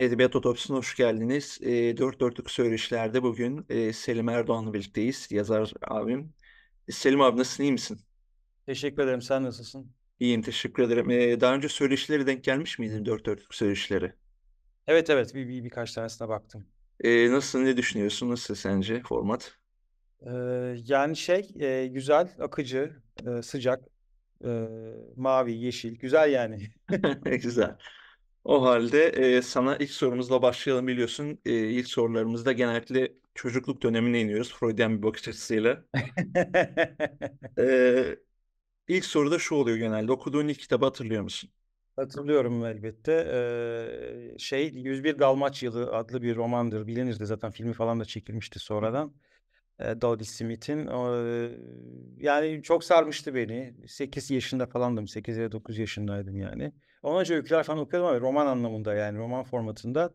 Edebiyat Otopsi'ne hoş geldiniz. E, dört dörtlük söyleşilerde bugün e, Selim Erdoğan'la birlikteyiz, yazar abim. E, Selim abi nasılsın, iyi misin? Teşekkür ederim, sen nasılsın? İyiyim, teşekkür ederim. E, daha önce söyleşilere denk gelmiş miydin dört dörtlük söyleşileri? Evet evet, bir, bir birkaç tanesine baktım. E, nasıl, ne düşünüyorsun, nasıl sence format? E, yani şey, e, güzel, akıcı, e, sıcak, e, mavi, yeşil, güzel yani. güzel. O halde e, sana ilk sorumuzla başlayalım biliyorsun. E, ilk sorularımızda genellikle çocukluk dönemine iniyoruz. Freudian bir bakış açısıyla. E, ilk soruda şu oluyor genelde. Okuduğun ilk kitabı hatırlıyor musun? Hatırlıyorum elbette. Ee, şey 101 Yılı adlı bir romandır. Bilinirdi zaten filmi falan da çekilmişti sonradan. Ee, Dodie Smith'in. Ee, yani çok sarmıştı beni. 8 yaşında falandım. 8 ya da 9 yaşındaydım yani. Ona göre öyküler falan okuyordum ama roman anlamında yani roman formatında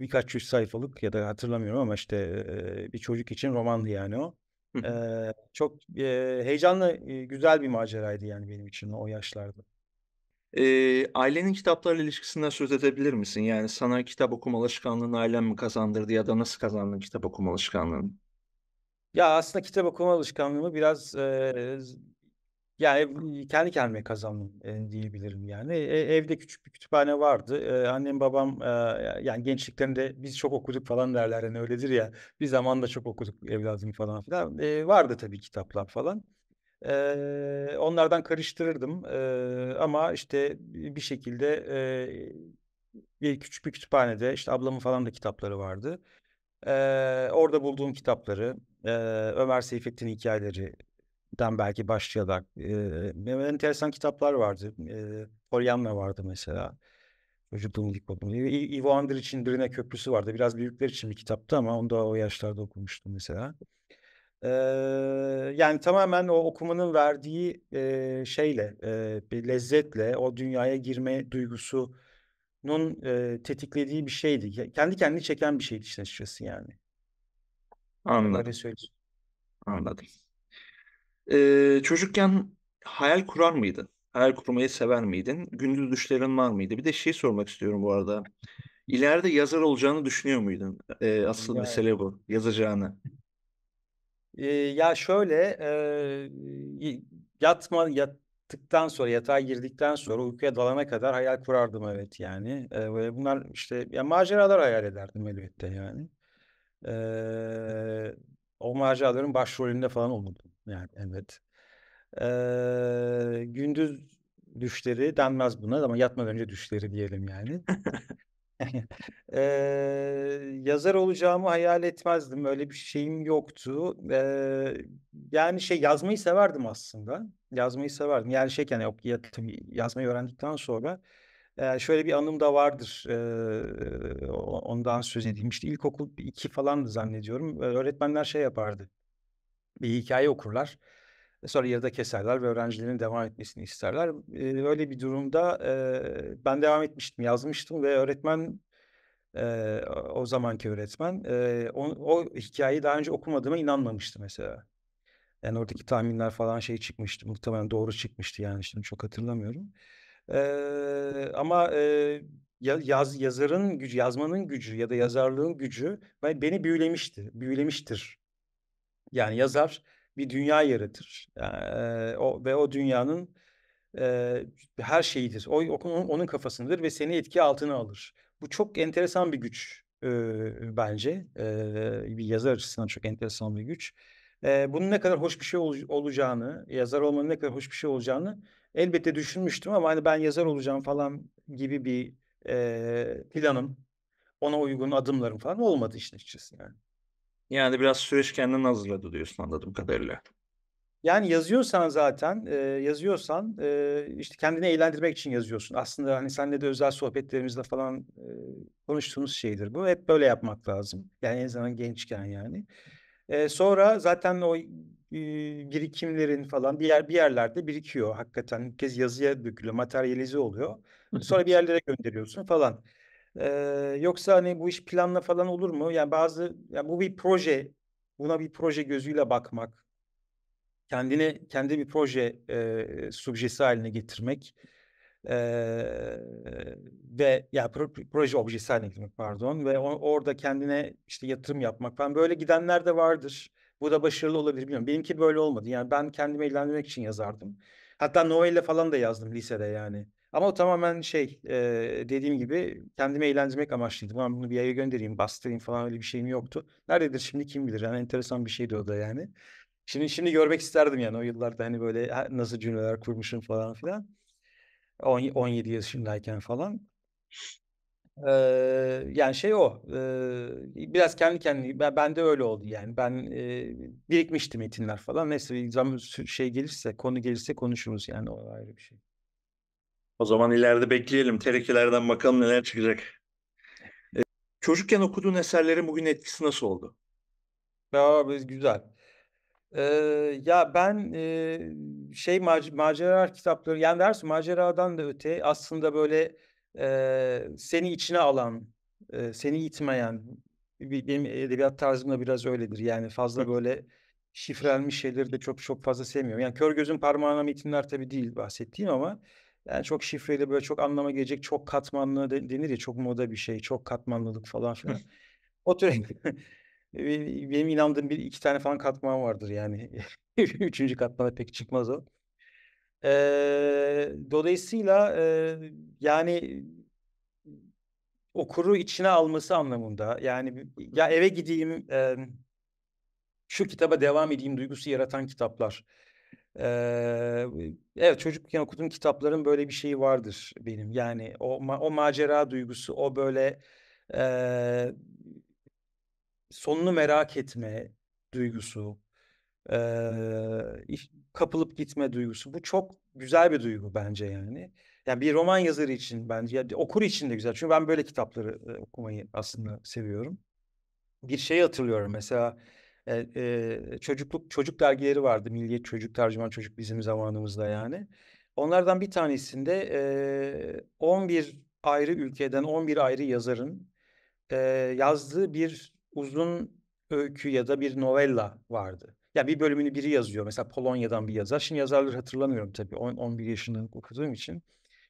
birkaç yüz sayfalık ya da hatırlamıyorum ama işte bir çocuk için romandı yani o. ee, çok e, heyecanlı, güzel bir maceraydı yani benim için o yaşlarda. E, ailenin kitaplarla ilişkisinden söz edebilir misin? Yani sana kitap okuma alışkanlığını ailen mi kazandırdı ya da nasıl kazandın kitap okuma alışkanlığını? Ya aslında kitap okuma alışkanlığımı biraz e, yani kendi kendime kazandım, diyebilirim yani. E, evde küçük bir kütüphane vardı. annem babam, yani gençliklerinde "Biz çok okuduk." falan derler, hani, öyledir ya. "Bir zaman da çok okuduk evladım." falan filan. Eee, vardı tabii kitaplar falan. Eee, onlardan karıştırırdım, eee, ama, işte, bir şekilde, eee, bir küçük bir kütüphanede, işte, ablamın falan da kitapları vardı. Eee, orada bulduğum kitapları, eee, Ömer Seyfettin hikayeleri den belki başlayarak. E, enteresan kitaplar vardı. E, Polyanna vardı mesela. Çocukluğum ilk babamı. Ivo Ander için Drine Köprüsü vardı. Biraz büyükler için bir kitaptı ama onu da o yaşlarda okumuştum mesela. Ee, yani tamamen o okumanın verdiği e, şeyle, e, bir lezzetle o dünyaya girme duygusunun e, tetiklediği bir şeydi. Kendi kendini çeken bir şeydi işte açıkçası yani. Anladım. Anladım. Ee, çocukken hayal kurar mıydın? Hayal kurmayı sever miydin? Gündüz düşlerin var mıydı? Bir de şey sormak istiyorum bu arada. İleride yazar olacağını düşünüyor muydun? Ee, asıl Ya, mesele bu. Yazacağını. e, ya şöyle e, yatma yattıktan sonra yatağa girdikten sonra uykuya dalana kadar hayal kurardım evet yani. E, ve bunlar işte ya maceralar hayal ederdim elbette yani. E, o maceraların başrolünde falan olurdum. Yani evet. Ee, gündüz düşleri denmez buna ama yatmadan önce düşleri diyelim yani. ee, yazar olacağımı hayal etmezdim. Öyle bir şeyim yoktu. Ee, yani şey yazmayı severdim aslında. Yazmayı severdim. Yani şey yani yazmayı öğrendikten sonra ee, şöyle bir anım da vardır. Ee, ondan söz edeyim. İşte ilkokul 2 falan zannediyorum. Öğretmenler şey yapardı bir hikaye okurlar. E, sonra yarıda keserler ve öğrencilerin devam etmesini isterler. Ee, öyle bir durumda e, ben devam etmiştim, yazmıştım ve öğretmen e, o zamanki öğretmen e, o, o hikayeyi daha önce okumadığıma inanmamıştı mesela. Yani oradaki tahminler falan şey çıkmıştı. Muhtemelen doğru çıkmıştı yani şimdi çok hatırlamıyorum. Ee, ama e, yaz yazarın gücü, yazmanın gücü ya da yazarlığın gücü beni büyülemişti, büyülemiştir. Yani yazar bir dünya yaratır yani, o, ve o dünyanın e, her şeyidir. O onun, onun kafasındadır ve seni etki altına alır. Bu çok enteresan bir güç e, bence. E, bir yazar açısından çok enteresan bir güç. E, bunun ne kadar hoş bir şey ol, olacağını, yazar olmanın ne kadar hoş bir şey olacağını elbette düşünmüştüm ama hani ben yazar olacağım falan gibi bir e, planım, ona uygun adımlarım falan olmadı işte açıkçası yani. Yani biraz süreç kendini hazırladı diyorsun anladım kadarıyla. Yani yazıyorsan zaten e, yazıyorsan e, işte kendini eğlendirmek için yazıyorsun. Aslında hani senle de özel sohbetlerimizde falan e, konuştuğumuz şeydir bu. Hep böyle yapmak lazım. Yani en zaman gençken yani. E, sonra zaten o e, birikimlerin falan bir yer bir yerlerde birikiyor hakikaten. Bir kez yazıya dökülüyor, materyalize oluyor. Sonra bir yerlere gönderiyorsun falan. Ee, yoksa hani bu iş planla falan olur mu? Yani bazı yani bu bir proje. Buna bir proje gözüyle bakmak. Kendini kendi bir proje e, subjesi haline getirmek. E, ve ya yani pro, proje objesi haline getirmek pardon ve o, orada kendine işte yatırım yapmak falan böyle gidenler de vardır. Bu da başarılı olabilir bilmiyorum. Benimki böyle olmadı. Yani ben kendimi eğlendirmek için yazardım. Hatta novelle falan da yazdım lisede yani. Ama o tamamen şey e, dediğim gibi kendimi eğlendirmek amaçlıydı. Ben bunu bir yaya göndereyim, bastırayım falan öyle bir şeyim yoktu. Nerededir şimdi kim bilir. Yani enteresan bir şeydi o da yani. Şimdi şimdi görmek isterdim yani o yıllarda hani böyle nasıl cümleler kurmuşum falan filan. 10, 17 yaşındayken falan. Ee, yani şey o. E, biraz kendi kendine ben, ben de öyle oldu yani. Ben e, birikmişti metinler falan. Neyse zaman şey gelirse, konu gelirse konuşuruz yani o ayrı bir şey. O zaman ileride bekleyelim. Terekelerden bakalım neler çıkacak. Ee, çocukken okuduğun eserlerin bugün etkisi nasıl oldu? Ya, güzel. Ee, ya ben e, şey mac macera kitapları yani ders maceradan da öte aslında böyle e, seni içine alan, e, seni itmeyen benim edebiyat tarzımda biraz öyledir. Yani fazla böyle şifrelmiş şeyleri de çok çok fazla sevmiyorum. Yani kör gözün parmağına metinler tabii değil bahsettiğim ama yani çok şifreli böyle çok anlama gelecek çok katmanlı denir ya çok moda bir şey çok katmanlılık falan filan. o tür benim inandığım bir iki tane falan katman vardır yani. Üçüncü katmana pek çıkmaz o. Ee, dolayısıyla e, yani okuru içine alması anlamında yani ya eve gideyim e, şu kitaba devam edeyim duygusu yaratan kitaplar evet çocukken okuduğum kitapların böyle bir şeyi vardır benim. Yani o, o macera duygusu, o böyle e, sonunu merak etme duygusu, e, kapılıp gitme duygusu. Bu çok güzel bir duygu bence yani. Yani bir roman yazarı için bence, yani okur için de güzel. Çünkü ben böyle kitapları okumayı aslında seviyorum. Bir şey hatırlıyorum mesela e, çocukluk çocuk dergileri vardı. Milliyet Çocuk Tercüman Çocuk bizim zamanımızda yani. Onlardan bir tanesinde e, 11 ayrı ülkeden 11 ayrı yazarın e, yazdığı bir uzun öykü ya da bir novella vardı. Yani bir bölümünü biri yazıyor. Mesela Polonya'dan bir yazar. Şimdi yazarları hatırlamıyorum tabii. 10, 11 yaşında okuduğum için.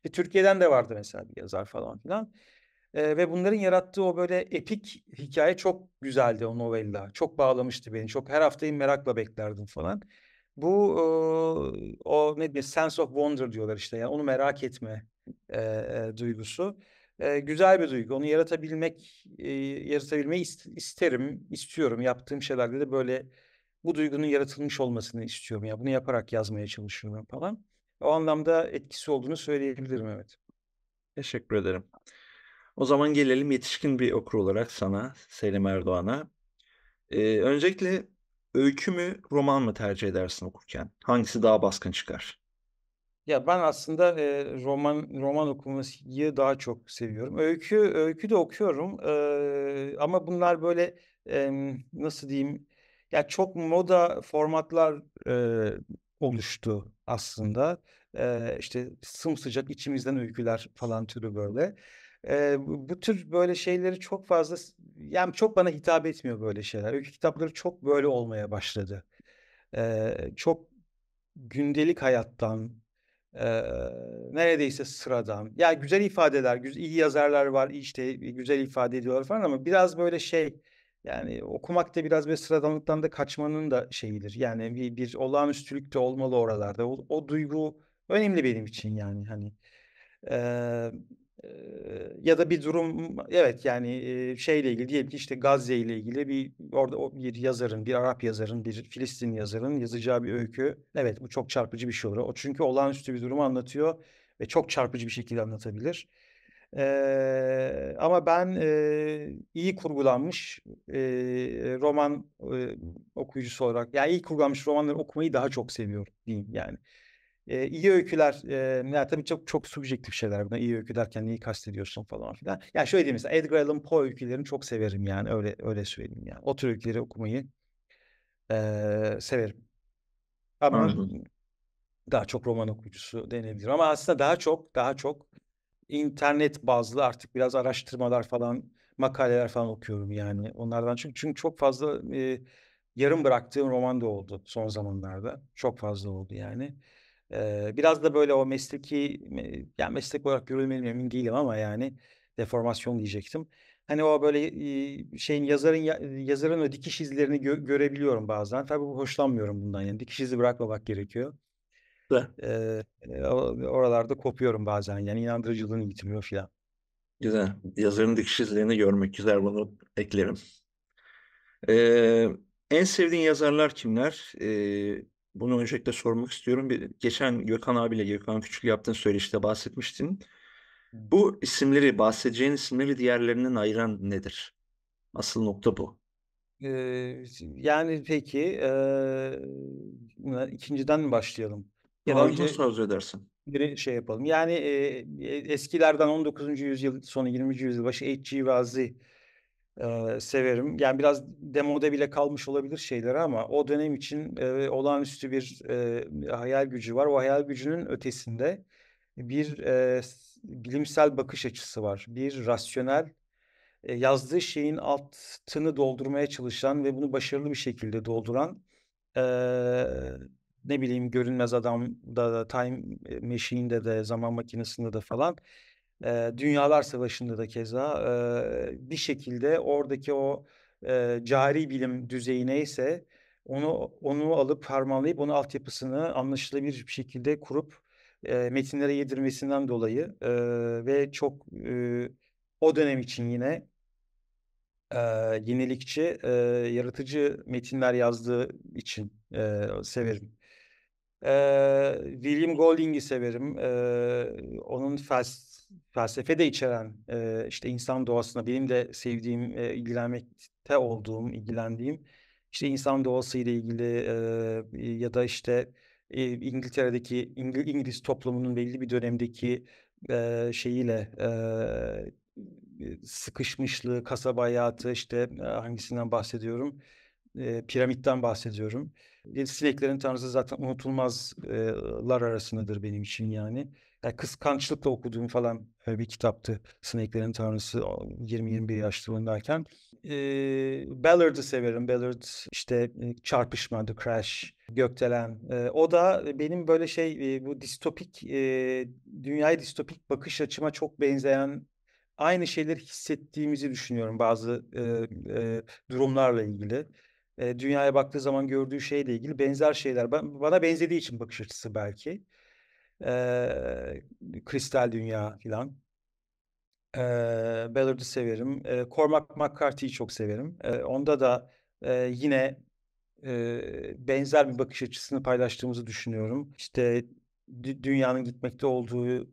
E, Türkiye'den de vardı mesela bir yazar falan filan. E, ve bunların yarattığı o böyle epik hikaye çok güzeldi o novella. Çok bağlamıştı beni. Çok her haftayı merakla beklerdim falan. Bu e, o ne diyeyim sense of wonder diyorlar işte. Yani onu merak etme e, e, duygusu. E, güzel bir duygu. Onu yaratabilmek e, yaratabilmeyi isterim, istiyorum. Yaptığım şeylerde de böyle bu duygunun yaratılmış olmasını istiyorum. Ya bunu yaparak yazmaya çalışıyorum falan. O anlamda etkisi olduğunu söyleyebilirim evet. Teşekkür ederim. O zaman gelelim yetişkin bir okur olarak sana Selim Erdoğan'a. Ee, öncelikle öykü mü roman mı tercih edersin okurken? Hangisi daha baskın çıkar? Ya ben aslında e, roman roman okumayı daha çok seviyorum. Öykü öykü de okuyorum e, ama bunlar böyle e, nasıl diyeyim? Ya çok moda formatlar e, oluştu aslında. E, işte sımsıcak içimizden öyküler falan türü böyle e, bu tür böyle şeyleri çok fazla yani çok bana hitap etmiyor böyle şeyler. Öykü kitapları çok böyle olmaya başladı. E, çok gündelik hayattan e, neredeyse sıradan. Yani güzel ifadeler, güz iyi yazarlar var işte güzel ifade ediyorlar falan ama biraz böyle şey yani okumak da biraz bir sıradanlıktan da kaçmanın da şeyidir. Yani bir, bir olağanüstülük de olmalı oralarda. O, o duygu önemli benim için yani hani. Ee, ya da bir durum evet yani şeyle ilgili diyelim ki işte Gazze ile ilgili bir orada bir yazarın bir Arap yazarın bir Filistin yazarın yazacağı bir öykü evet bu çok çarpıcı bir şey olur. O çünkü olağanüstü bir durumu anlatıyor ve çok çarpıcı bir şekilde anlatabilir. Ee, ama ben e, iyi kurgulanmış e, roman e, okuyucusu olarak yani iyi kurgulanmış romanları okumayı daha çok seviyorum diyeyim yani. E, iyi öyküler e, yani tabii çok çok subjektif şeyler. Buna iyi öykü derken neyi kastediyorsun falan filan. Ya yani şöyle diyeyim mesela Edgar Allan Poe öykülerini çok severim yani öyle öyle söyleyeyim yani. O tür öyküleri okumayı e, severim. Ama Anladım. daha çok roman okuyucusu denebilir. Ama aslında daha çok daha çok internet bazlı artık biraz araştırmalar falan makaleler falan okuyorum yani onlardan çünkü çünkü çok fazla e, yarım bıraktığım roman da oldu son zamanlarda çok fazla oldu yani biraz da böyle o mesleki yani meslek olarak görülmeli emin değilim ama yani deformasyon diyecektim. Hani o böyle şeyin yazarın yazarın o dikiş izlerini gö- görebiliyorum bazen. Tabii bu hoşlanmıyorum bundan yani dikiş izi bırakmamak gerekiyor. Ee, oralarda kopuyorum bazen yani inandırıcılığını bitmiyor filan. Güzel. Yazarın dikiş izlerini görmek güzel bunu eklerim. Ee, en sevdiğin yazarlar kimler? Ee, bunu öncelikle sormak istiyorum. Bir, geçen Gökhan abiyle Gökhan Küçük yaptığın söyleşide bahsetmiştin. Bu isimleri, bahsedeceğin isimleri diğerlerinden ayıran nedir? Asıl nokta bu. Ee, yani peki e, ikinciden mi başlayalım? Ya da önce söz edersin. Bir şey yapalım. Yani e, eskilerden 19. yüzyıl sonu 20. yüzyıl başı H.G. Vazi e, severim. Yani biraz demo'da bile kalmış olabilir şeyleri ama o dönem için e, olağanüstü bir e, hayal gücü var. O hayal gücünün ötesinde bir e, bilimsel bakış açısı var. Bir rasyonel e, yazdığı şeyin altını doldurmaya çalışan ve bunu başarılı bir şekilde dolduran e, ne bileyim görünmez adam da Time Machine'de de zaman makinesinde de falan e, Dünyalar Savaşı'nda da keza e, bir şekilde oradaki o e, cari bilim düzeyine ise onu onu alıp harmanlayıp onun altyapısını anlaşılabilir bir şekilde kurup e, metinlere yedirmesinden dolayı e, ve çok e, o dönem için yine e, yenilikçi, e, yaratıcı metinler yazdığı için e, severim. E, William Golding'i severim. E, onun felsef felsefe de içeren e, işte insan doğasına benim de sevdiğim, e, ilgilenmekte olduğum, ilgilendiğim işte insan doğasıyla ilgili e, ya da işte e, İngiltere'deki İngil, İngiliz toplumunun belli bir dönemdeki e, şeyiyle e, sıkışmışlığı, kasaba hayatı işte hangisinden bahsediyorum? E, piramitten bahsediyorum. Sineklerin tanrısı zaten unutulmazlar arasındadır benim için yani yani kıskançlıkla okuduğum falan bir kitaptı. Sineklerin Tanrısı 20-21 yaşlarındayken. E, Ballard'ı severim. Ballard işte çarpışma, The Crash, Gökdelen. E, o da benim böyle şey e, bu distopik, e, dünyaya distopik bakış açıma çok benzeyen aynı şeyleri hissettiğimizi düşünüyorum bazı e, e, durumlarla ilgili. E, dünyaya baktığı zaman gördüğü şeyle ilgili benzer şeyler. Bana benzediği için bakış açısı belki. E, Kristal Dünya filan. E, Ballard'ı severim. E, Cormac McCarthy'yi çok severim. E, onda da e, yine e, benzer bir bakış açısını paylaştığımızı düşünüyorum. İşte dünyanın gitmekte olduğu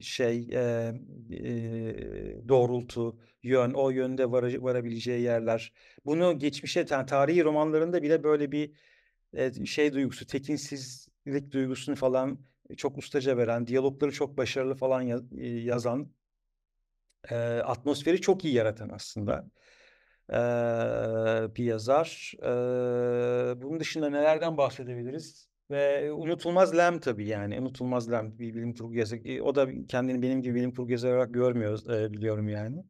şey e, e, doğrultu yön o yönde var, varabileceği yerler bunu geçmişe yani tarihi romanlarında bile böyle bir e, şey duygusu tekinsizlik duygusunu falan e, çok ustaca veren, diyalogları çok başarılı falan e, yazan, e, atmosferi çok iyi yaratan aslında e, bir yazar. E, bunun dışında nelerden bahsedebiliriz? Ve unutulmaz Lem tabii yani. Unutulmaz Lem bir bilim kurgu yazarı. E, o da kendini benim gibi bilim kurgu yazarı olarak görmüyor e, biliyorum yani.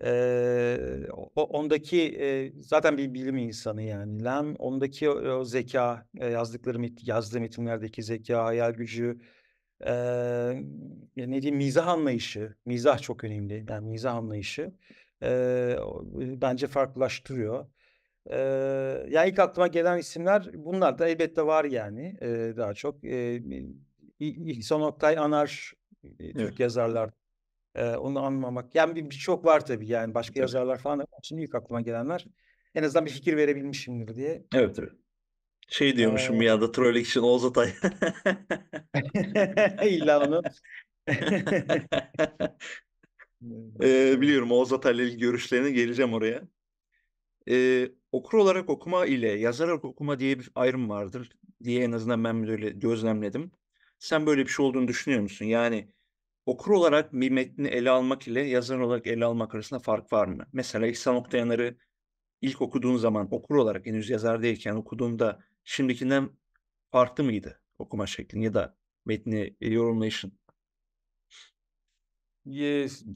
Ee, o, ondaki e, zaten bir bilim insanı yani Lem. Ondaki o, o zeka, e, yazdıkları mit, yazdığı metinlerdeki zeka, hayal gücü, e, ne diyeyim mizah anlayışı. Mizah çok önemli. Yani mizah anlayışı e, bence farklılaştırıyor. E, yani ilk aklıma gelen isimler bunlar da elbette var yani e, daha çok. E, İhsan Oktay Anar Türk evet. yazarlar ee, onu anlamamak. Yani birçok bir, var tabii yani başka tabii. yazarlar falan da Şimdi ilk aklıma gelenler. En azından bir fikir verebilmişimdir diye. Evet evet. Şey diyormuşum ee... bir anda troll için Oğuz Atay. İlla onu. ee, biliyorum Oğuz Atay'la ilgili görüşlerine geleceğim oraya. Ee, okur olarak okuma ile yazar olarak okuma diye bir ayrım vardır diye en azından ben böyle gözlemledim. Sen böyle bir şey olduğunu düşünüyor musun? Yani Okur olarak bir metni ele almak ile yazar olarak ele almak arasında fark var mı? Mesela İhsan Oktayanar'ı ilk okuduğun zaman okur olarak henüz yazar değilken okuduğunda şimdikinden farklı mıydı okuma şeklin ya da metni yorumlayışın?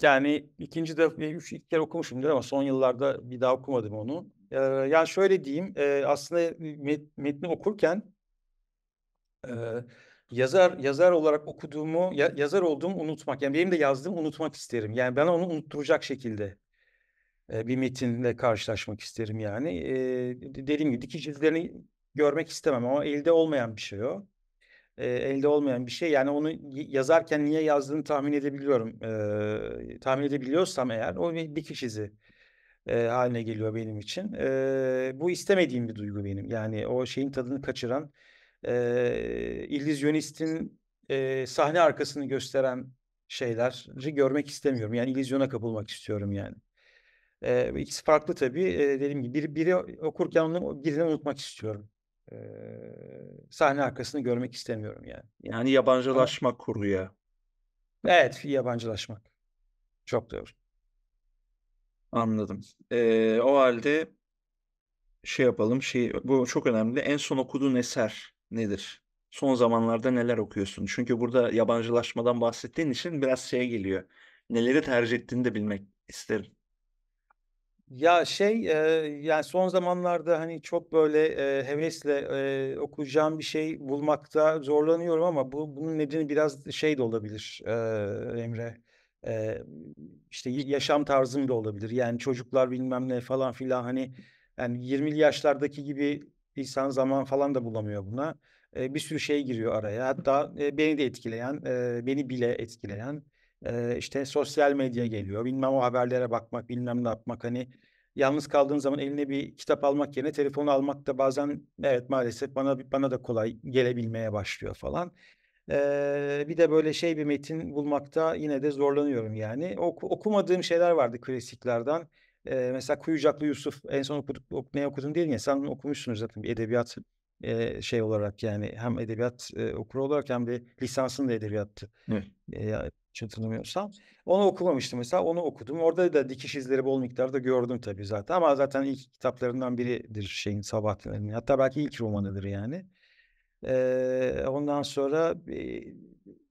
Yani ikinci defa, üç ilk kere okumuşumdur ama son yıllarda bir daha okumadım onu. Ee, yani şöyle diyeyim, e, aslında metni okurken e, yazar yazar olarak okuduğumu, ya, yazar olduğumu unutmak. Yani benim de yazdığım unutmak isterim. Yani ben onu unutturacak şekilde e, bir metinle karşılaşmak isterim yani. E, dediğim gibi dikiş izlerini görmek istemem ama elde olmayan bir şey o. E, elde olmayan bir şey. Yani onu yazarken niye yazdığını tahmin edebiliyorum. E, tahmin edebiliyorsam eğer o bir dikiş izi e, haline geliyor benim için. E, bu istemediğim bir duygu benim. Yani o şeyin tadını kaçıran e, illüzyonistin e, sahne arkasını gösteren şeyleri görmek istemiyorum. Yani illüzyona kapılmak istiyorum yani. E, ikisi farklı tabii. E, dediğim gibi biri, biri okurken onu birini unutmak istiyorum. E, sahne arkasını görmek istemiyorum yani. Yani yabancılaşma Ama... kuruya. Evet yabancılaşmak. Çok doğru. Anladım. Ee, o halde şey yapalım. Şey, bu çok önemli. En son okuduğun eser nedir? Son zamanlarda neler okuyorsun? Çünkü burada yabancılaşmadan bahsettiğin için biraz şey geliyor. Neleri tercih ettiğini de bilmek isterim. Ya şey e, yani son zamanlarda hani çok böyle e, hevesle e, okuyacağım bir şey bulmakta zorlanıyorum ama bu bunun nedeni biraz şey de olabilir e, Emre. E, işte yaşam tarzım da olabilir. Yani çocuklar bilmem ne falan filan hani yani 20'li yaşlardaki gibi İnsan zaman falan da bulamıyor buna. E, bir sürü şey giriyor araya. Hatta e, beni de etkileyen, e, beni bile etkileyen e, işte sosyal medya geliyor. Bilmem o haberlere bakmak, bilmem ne yapmak. Hani yalnız kaldığın zaman eline bir kitap almak yerine telefonu almak da bazen evet maalesef bana bana da kolay gelebilmeye başlıyor falan. Ee, bir de böyle şey bir metin bulmakta yine de zorlanıyorum yani. Ok okumadığım şeyler vardı klasiklerden. E, mesela Kuyucaklı Yusuf en son okuduk, ok, ne okudun değil mi? Sen okumuşsunuz zaten bir edebiyat e, şey olarak yani hem edebiyat e, okuru olarak hem de lisansın da edebiyattı. Evet. E, hatırlamıyorsam. Onu okumamıştım mesela onu okudum. Orada da dikiş izleri bol miktarda gördüm tabii zaten ama zaten ilk kitaplarından biridir şeyin Sabahattin'in. Hatta belki ilk romanıdır yani. E, ondan sonra e,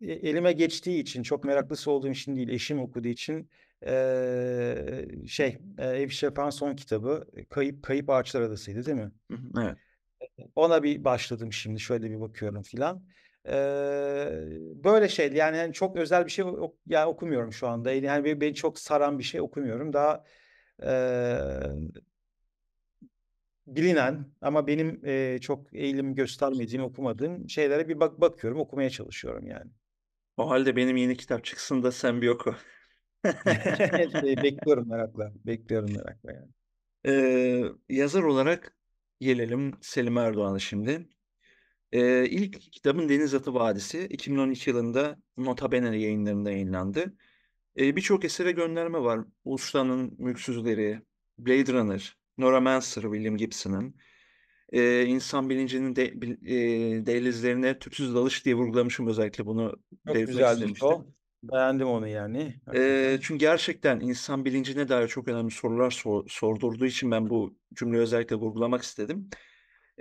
elime geçtiği için çok meraklısı olduğum için değil eşim okuduğu için e, şey Ev Şepan son kitabı e, Kayıp Kayıp Ağaçlar Adası'ydı değil mi? Evet. Ona bir başladım şimdi şöyle bir bakıyorum filan. Ee, böyle şey yani, hani, çok özel bir şey yani okumuyorum şu anda. Yani beni, hani, beni çok saran bir şey okumuyorum. Daha e, bilinen ama benim e, çok eğilim göstermediğim okumadığım şeylere bir bak bakıyorum okumaya çalışıyorum yani. O halde benim yeni kitap çıksın da sen bir oku. Şey, bekliyorum merakla. Bekliyorum merakla yani. Ee, yazar olarak gelelim Selim Erdoğan'a şimdi. Ee, ilk kitabın Deniz Atı Vadisi 2012 yılında Nota Bene yayınlarında yayınlandı. Ee, Birçok esere gönderme var. Uluslan'ın Mülksüzleri, Blade Runner, Nora Manser, William Gibson'ın. Ee, insan bilincinin de, e, delizlerine tüpsüz dalış diye vurgulamışım özellikle bunu. Çok güzeldir o. Beğendim onu yani. Hakikaten. çünkü gerçekten insan bilincine dair çok önemli sorular sor- sordurduğu için ben bu cümleyi özellikle vurgulamak istedim.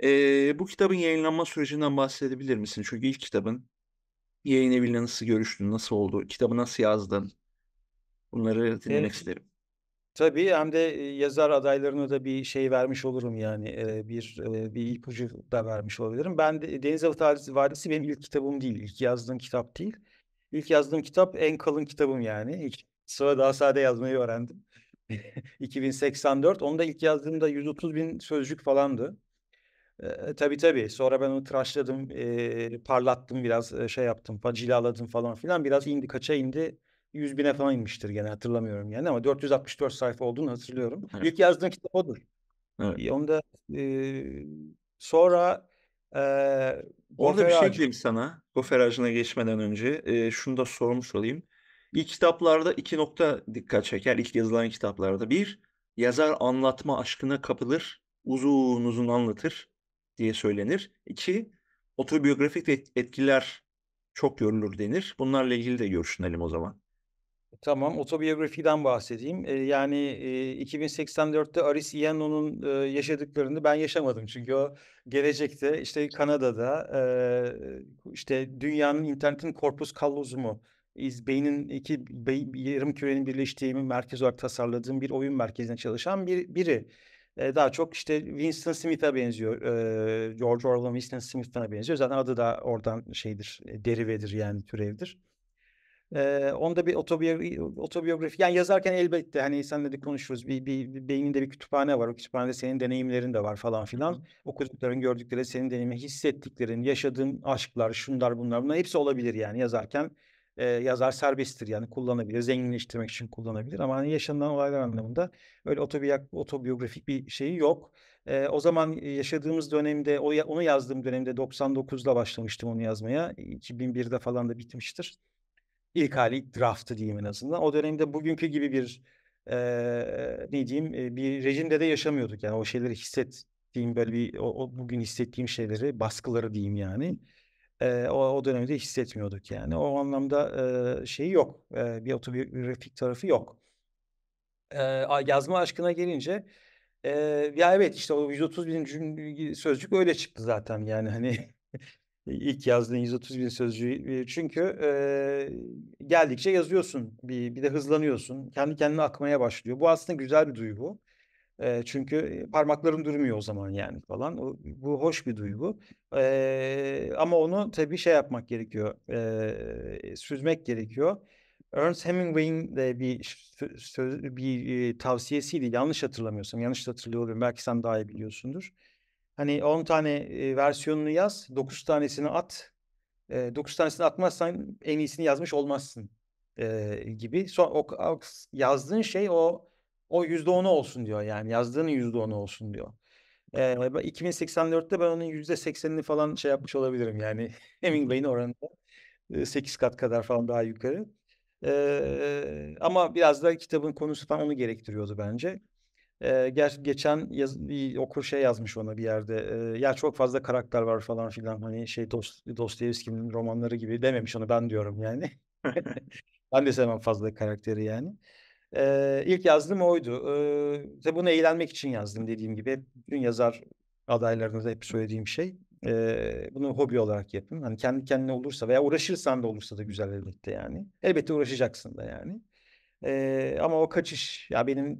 Eee, bu kitabın yayınlanma sürecinden bahsedebilir misin? Çünkü ilk kitabın yayın eviyle nasıl görüştün, nasıl oldu, kitabı nasıl yazdın? Bunları dinlemek E, isterim. tabii hem de yazar adaylarına da bir şey vermiş olurum yani e, bir e, bir ipucu da vermiş olabilirim. Ben de Deniz Avı Vadisi benim ilk kitabım değil, ilk yazdığım kitap değil. İlk yazdığım kitap en kalın kitabım yani. İlk, sonra daha sade yazmayı öğrendim. 2084. Onu da ilk yazdığımda 130 bin sözcük falandı. E, tabii tabii. Sonra ben onu tıraşladım, e, parlattım biraz e, şey yaptım, cilaladım falan filan. Biraz indi, kaça indi? 100 bine falan inmiştir gene hatırlamıyorum yani ama 464 sayfa olduğunu hatırlıyorum. Evet. İlk yazdığım kitap odur. Evet. onda e, sonra ee, Orada bir şey diyeyim sana. Goferaj'ına geçmeden önce e, şunu da sormuş olayım. İlk kitaplarda iki nokta dikkat çeker. İlk yazılan kitaplarda. Bir, yazar anlatma aşkına kapılır. Uzun uzun anlatır diye söylenir. İki, otobiyografik etkiler çok görülür denir. Bunlarla ilgili de görüşünelim o zaman. Tamam, otobiyografiden bahsedeyim. Eee, yani, eee, 2084'te Aris Ianno'nun, eee, yaşadıklarını ben yaşamadım. Çünkü o gelecekte, işte, Kanada'da, eee, işte, dünyanın, internetin korpus callos'umu, iz beynin 2 yarım kürenin birleştiği bir merkez olarak tasarladığım bir oyun merkezinde çalışan bir biri. Eee, daha çok, işte, Winston Smith'e benziyor. Eee, George Orwell'ın Winston Smith'ine benziyor. Zaten adı da oradan şeydir, e, derivedir, yani türevdir. Ee, onda bir otobiyografi, otobiyografi yani yazarken elbette hani senle de konuşuruz. Bir, bir, bir beyninde bir kütüphane var. O kütüphanede senin deneyimlerin de var falan filan. Okudukların, gördükleri, senin deneyimi hissettiklerin, yaşadığın aşklar, şunlar bunlar bunlar hepsi olabilir yani yazarken. E, yazar serbesttir yani kullanabilir. Zenginleştirmek için kullanabilir ama hani yaşanılan olaylar anlamında öyle otobiyak, otobiyografik bir şeyi yok. E, o zaman yaşadığımız dönemde o, onu yazdığım dönemde 99'da başlamıştım onu yazmaya. 2001'de falan da bitmiştir ilk hali draftı diyeyim en azından. O dönemde bugünkü gibi bir e, ne diyeyim bir rejimde de yaşamıyorduk. Yani o şeyleri hissettiğim böyle bir o, o bugün hissettiğim şeyleri baskıları diyeyim yani. E, o, o dönemde hissetmiyorduk yani. O anlamda e, şey yok. E, bir otobiyografik tarafı yok. E, yazma aşkına gelince e, ya evet işte o 130 bin cümle, sözcük öyle çıktı zaten yani hani ilk yazdığın 130 bin sözcüğü çünkü e, geldikçe yazıyorsun bir, bir de hızlanıyorsun kendi kendine akmaya başlıyor bu aslında güzel bir duygu e, çünkü parmakların durmuyor o zaman yani falan o, bu hoş bir duygu e, ama onu tabii şey yapmak gerekiyor e, süzmek gerekiyor Ernst Hemingway'in de bir söz, bir tavsiyesiydi yanlış hatırlamıyorsam yanlış hatırlıyorum belki sen daha iyi biliyorsundur Hani 10 tane e, versiyonunu yaz, 9 tanesini at. E, 9 tanesini atmazsan en iyisini yazmış olmazsın e, gibi. Son, o, o, yazdığın şey o o %10'u olsun diyor yani. Yazdığının %10'u olsun diyor. E, 2084'te ben onun %80'ini falan şey yapmış olabilirim yani. Hemingway'in oranında. 8 kat kadar falan daha yukarı. Ee, ama biraz da kitabın konusu falan onu gerektiriyordu bence. Eee, ger geçen yaz iii, okur şey yazmış ona bir yerde, eee, "Ya, çok fazla karakter var." falan filan, hani, şey, Dos Dostoyevski'nin romanları gibi dememiş onu, ben diyorum yani. Ben de sevmem fazla karakteri yani. Eee, ilk yazdığım oydu. Iıı, tabii bunu eğlenmek için yazdım dediğim gibi. Hep yazar adaylarına da hep söylediğim şey. Eee, bunu hobi olarak yapın. Hani, kendi kendine olursa veya uğraşırsan da olursa da güzel elbette yani. Elbette uğraşacaksın da yani. E, ama o kaçış ya benim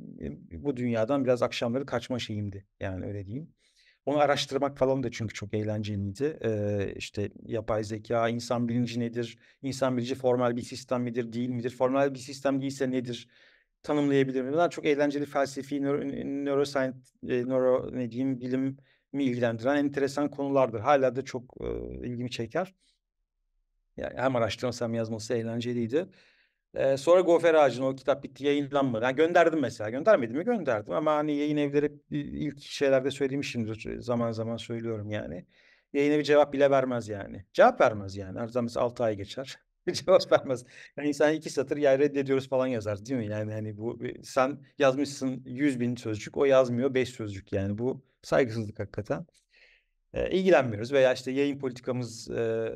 bu dünyadan biraz akşamları kaçma şeyimdi. Yani öyle diyeyim. Onu araştırmak falan da çünkü çok eğlenceliydi. Ee, işte yapay zeka, insan bilinci nedir? İnsan bilinci formal bir sistem midir, değil midir? Formal bir sistem değilse nedir? Tanımlayabilir miyim? Bunlar çok eğlenceli felsefi, nöro, neuroscience, nöro ne diyeyim, bilim mi ilgilendiren enteresan konulardır. Hala da çok e, ilgimi çeker. Yani hem araştırması hem yazması eğlenceliydi. Ee, sonra Gofer Ağacı'nın o kitap bitti yayınlanmadı. Yani gönderdim mesela. Göndermedim mi? Gönderdim ama hani yayın evleri ilk şeylerde söylemişimdir. Zaman zaman söylüyorum yani. Yayın evi cevap bile vermez yani. Cevap vermez yani. Aradan mesela 6 ay geçer. cevap vermez. Yani insan iki satır ya reddediyoruz falan yazar değil mi? Yani hani bu sen yazmışsın 100 bin sözcük o yazmıyor 5 sözcük yani bu saygısızlık hakikaten e, ilgilenmiyoruz veya işte yayın politikamız e,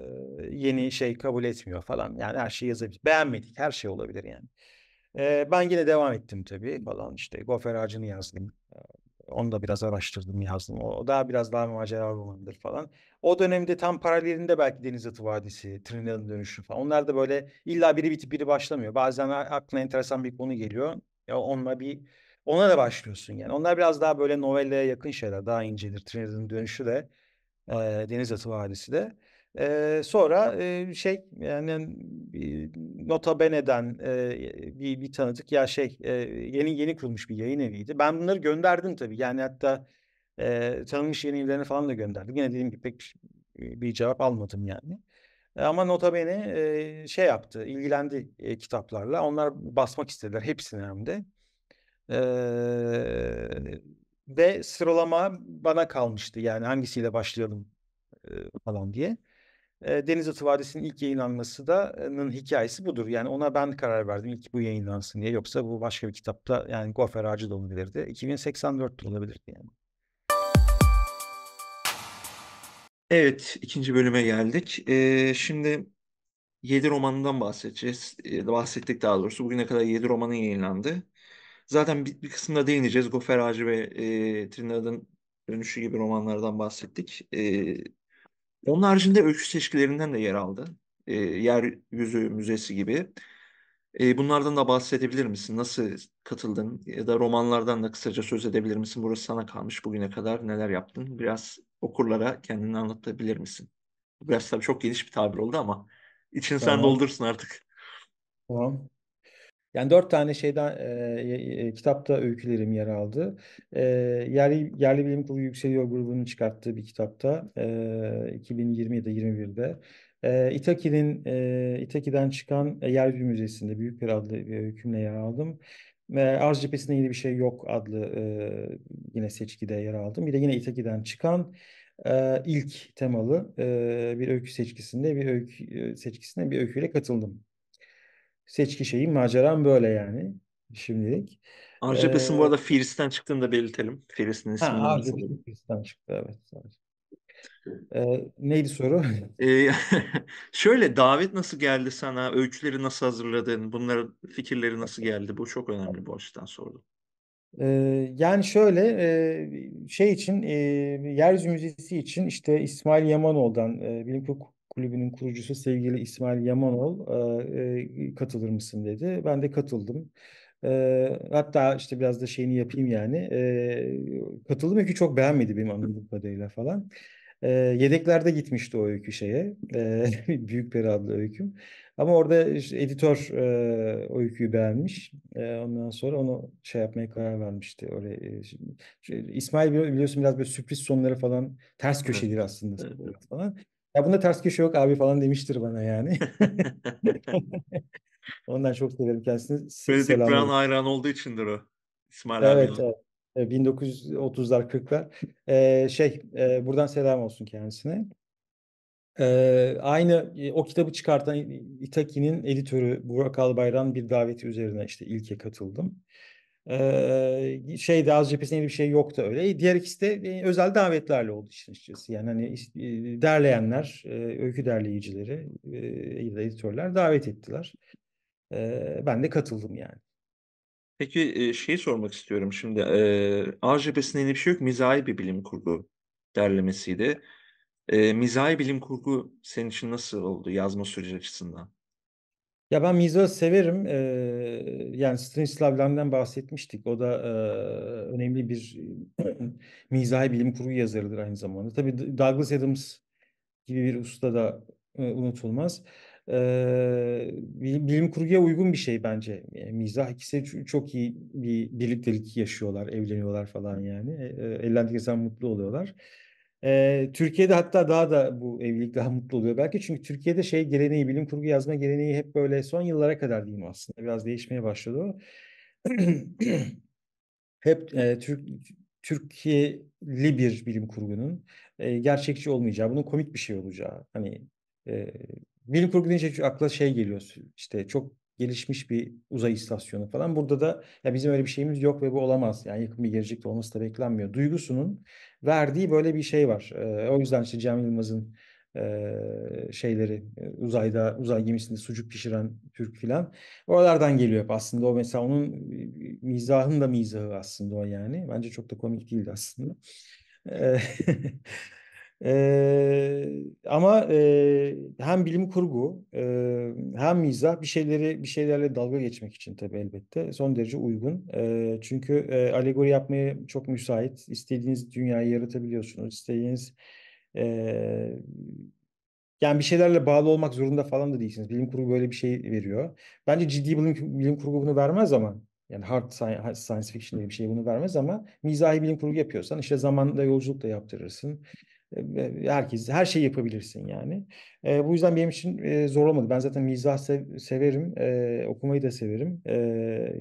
yeni şey kabul etmiyor falan. Yani her şeyi yazabilir. Beğenmedik. Her şey olabilir yani. E, ben yine devam ettim tabii falan işte Gofer Ağacı'nı yazdım. Onu da biraz araştırdım, yazdım. O daha biraz daha macera romanıdır falan. O dönemde tam paralelinde belki Deniz Atı Vadisi, Trinidad'ın dönüşü falan. Onlar da böyle illa biri bitip biri başlamıyor. Bazen aklına enteresan bir konu geliyor. Ya onunla bir ona da başlıyorsun yani. Onlar biraz daha böyle novellaya yakın şeyler, daha incedir. Trinidad'ın dönüşü de e, Deniz Atı Vadisi de. E, sonra e, şey yani Nota Bene'den e, bir, bir tanıdık ya şey e, yeni yeni kurulmuş bir yayın eviydi. Ben bunları gönderdim tabii. Yani hatta e, tanınmış yeni evlerine falan da gönderdim. Yine dediğim gibi pek bir cevap almadım yani. E, ama nota beni e, şey yaptı, ilgilendi e, kitaplarla. Onlar basmak istediler hepsini hem de. E, ve sıralama bana kalmıştı. Yani hangisiyle başlayalım e, falan diye. E, Deniz Atı Vadisi'nin ilk yayınlanması da'nın hikayesi budur. Yani ona ben karar verdim ilk bu yayınlansın diye. Yoksa bu başka bir kitapta yani Gofer Ağacı da olabilirdi. 2084 olabilirdi yani. Evet, ikinci bölüme geldik. Ee, şimdi yedi romanından bahsedeceğiz. Ee, bahsettik daha doğrusu. Bugüne kadar yedi romanı yayınlandı. Zaten bir, bir kısımda değineceğiz. Gofer Ağacı ve e, Trinidad'ın Dönüşü gibi romanlardan bahsettik. E, onun haricinde öykü seçkilerinden de yer aldı. E, Yeryüzü Müzesi gibi. E, bunlardan da bahsedebilir misin? Nasıl katıldın? Ya da romanlardan da kısaca söz edebilir misin? Burası sana kalmış bugüne kadar neler yaptın? Biraz okurlara kendini anlatabilir misin? Biraz tabii çok geniş bir tabir oldu ama için tamam. sen doldursun artık. Tamam. Yani dört tane şeyden e, e, kitapta öykülerim yer aldı. E, yerli, yerli Bilim Kurulu Yükseliyor grubunun çıkarttığı bir kitapta e, 2020'de 21'de e, İtaki'nin e, İtaki'den çıkan e, Yeryüzü Müzesi'nde büyük bir adlı bir öykümle yer aldım. E, Arz Cephesi'nde yine bir şey yok adlı e, yine seçkide yer aldım. Bir de yine İtaki'den çıkan e, ilk temalı e, bir öykü seçkisinde bir öykü e, seçkisine bir öyküyle katıldım seçki şeyim maceram böyle yani şimdilik. Arjepes'in ee, bu arada Firis'ten çıktığını da belirtelim. Firis'in ismini. Ha, Firis'ten çıktı evet. Ee, neydi soru? şöyle davet nasıl geldi sana? Öyküleri nasıl hazırladın? Bunların fikirleri nasıl geldi? Bu çok önemli bu açıdan sordum. yani şöyle şey için e, yeryüzü müzesi için işte İsmail Yamanoğlu'dan e, bilim kurgu Kulübü'nün kurucusu sevgili İsmail Yamanol e, e, katılır mısın dedi. Ben de katıldım. E, hatta işte biraz da şeyini yapayım yani. E, katıldım öykü çok beğenmedi benim anladığım kadarıyla falan. yedeklerde gitmişti o öykü şeye. Büyük Peri adlı öyküm. Ama orada işte editör e, o öyküyü beğenmiş. E, ondan sonra onu şey yapmaya karar vermişti. oraya. e, şimdi, şey, İsmail biliyorsun biraz böyle sürpriz sonları falan ters köşedir aslında. Evet. Falan. Ya bunda ters köşe yok abi falan demiştir bana yani. Ondan çok severim kendisini. Benedict Brown hayran olduğu içindir o. İsmail evet, abi. Evet. 1930'lar 40'lar. Ee, şey e, buradan selam olsun kendisine. Ee, aynı e, o kitabı çıkartan Itaki'nin editörü Burak Albayrak'ın bir daveti üzerine işte ilke katıldım. Ee, şeyde az cephesinde bir şey yoktu öyle. Diğer ikisi de e, özel davetlerle oldu işin açıkçası. Yani hani e, derleyenler, e, öykü derleyicileri e, ya da editörler davet ettiler. E, ben de katıldım yani. Peki e, şeyi sormak istiyorum şimdi. E, ağ cephesinde bir şey yok. Mizahi bir bilim kurgu derlemesiydi. E, mizahi bilim kurgu senin için nasıl oldu yazma süreci açısından? Ya ben mizahı severim. Ee, yani Stanislav Lem'den bahsetmiştik. O da e, önemli bir mizahi bilim kurgu yazarıdır aynı zamanda. Tabii Douglas Adams gibi bir usta da e, unutulmaz. Ee, bilim kurguya uygun bir şey bence. Yani mizah ikisi çok iyi bir birliktelik yaşıyorlar, evleniyorlar falan yani. E, Ellendikesen mutlu oluyorlar. Türkiye'de hatta daha da bu evlilik daha mutlu oluyor belki. Çünkü Türkiye'de şey geleneği, bilim kurgu yazma geleneği hep böyle son yıllara kadar diyeyim aslında. Biraz değişmeye başladı o. hep e, Türk Türkiye'li bir bilim kurgunun e, gerçekçi olmayacağı, bunun komik bir şey olacağı. Hani e, bilim kurgu deyince akla şey geliyor işte çok gelişmiş bir uzay istasyonu falan. Burada da ya bizim öyle bir şeyimiz yok ve bu olamaz. Yani yakın bir gelecekte olması da beklenmiyor. Duygusunun verdiği böyle bir şey var. E, o yüzden işte Cem Yılmaz'ın e, şeyleri uzayda uzay gemisinde sucuk pişiren Türk filan oralardan geliyor hep aslında o mesela onun mizahın da mizahı aslında o yani bence çok da komik değildi aslında Ee, ama e, hem bilim kurgu e, hem mizah bir şeyleri bir şeylerle dalga geçmek için tabi elbette son derece uygun. E, çünkü e, alegori yapmaya çok müsait. istediğiniz dünyayı yaratabiliyorsunuz. istediğiniz e, yani bir şeylerle bağlı olmak zorunda falan da değilsiniz. Bilim kurgu böyle bir şey veriyor. Bence ciddi bilim, bilim kurgu bunu vermez ama yani hard science, science fiction diye bir şey bunu vermez ama mizahi bilim kurgu yapıyorsan işte zamanda yolculuk da yaptırırsın herkes her şeyi yapabilirsin yani. E, bu yüzden benim için e, zor olmadı. Ben zaten mizah sev, severim, e, okumayı da severim. E,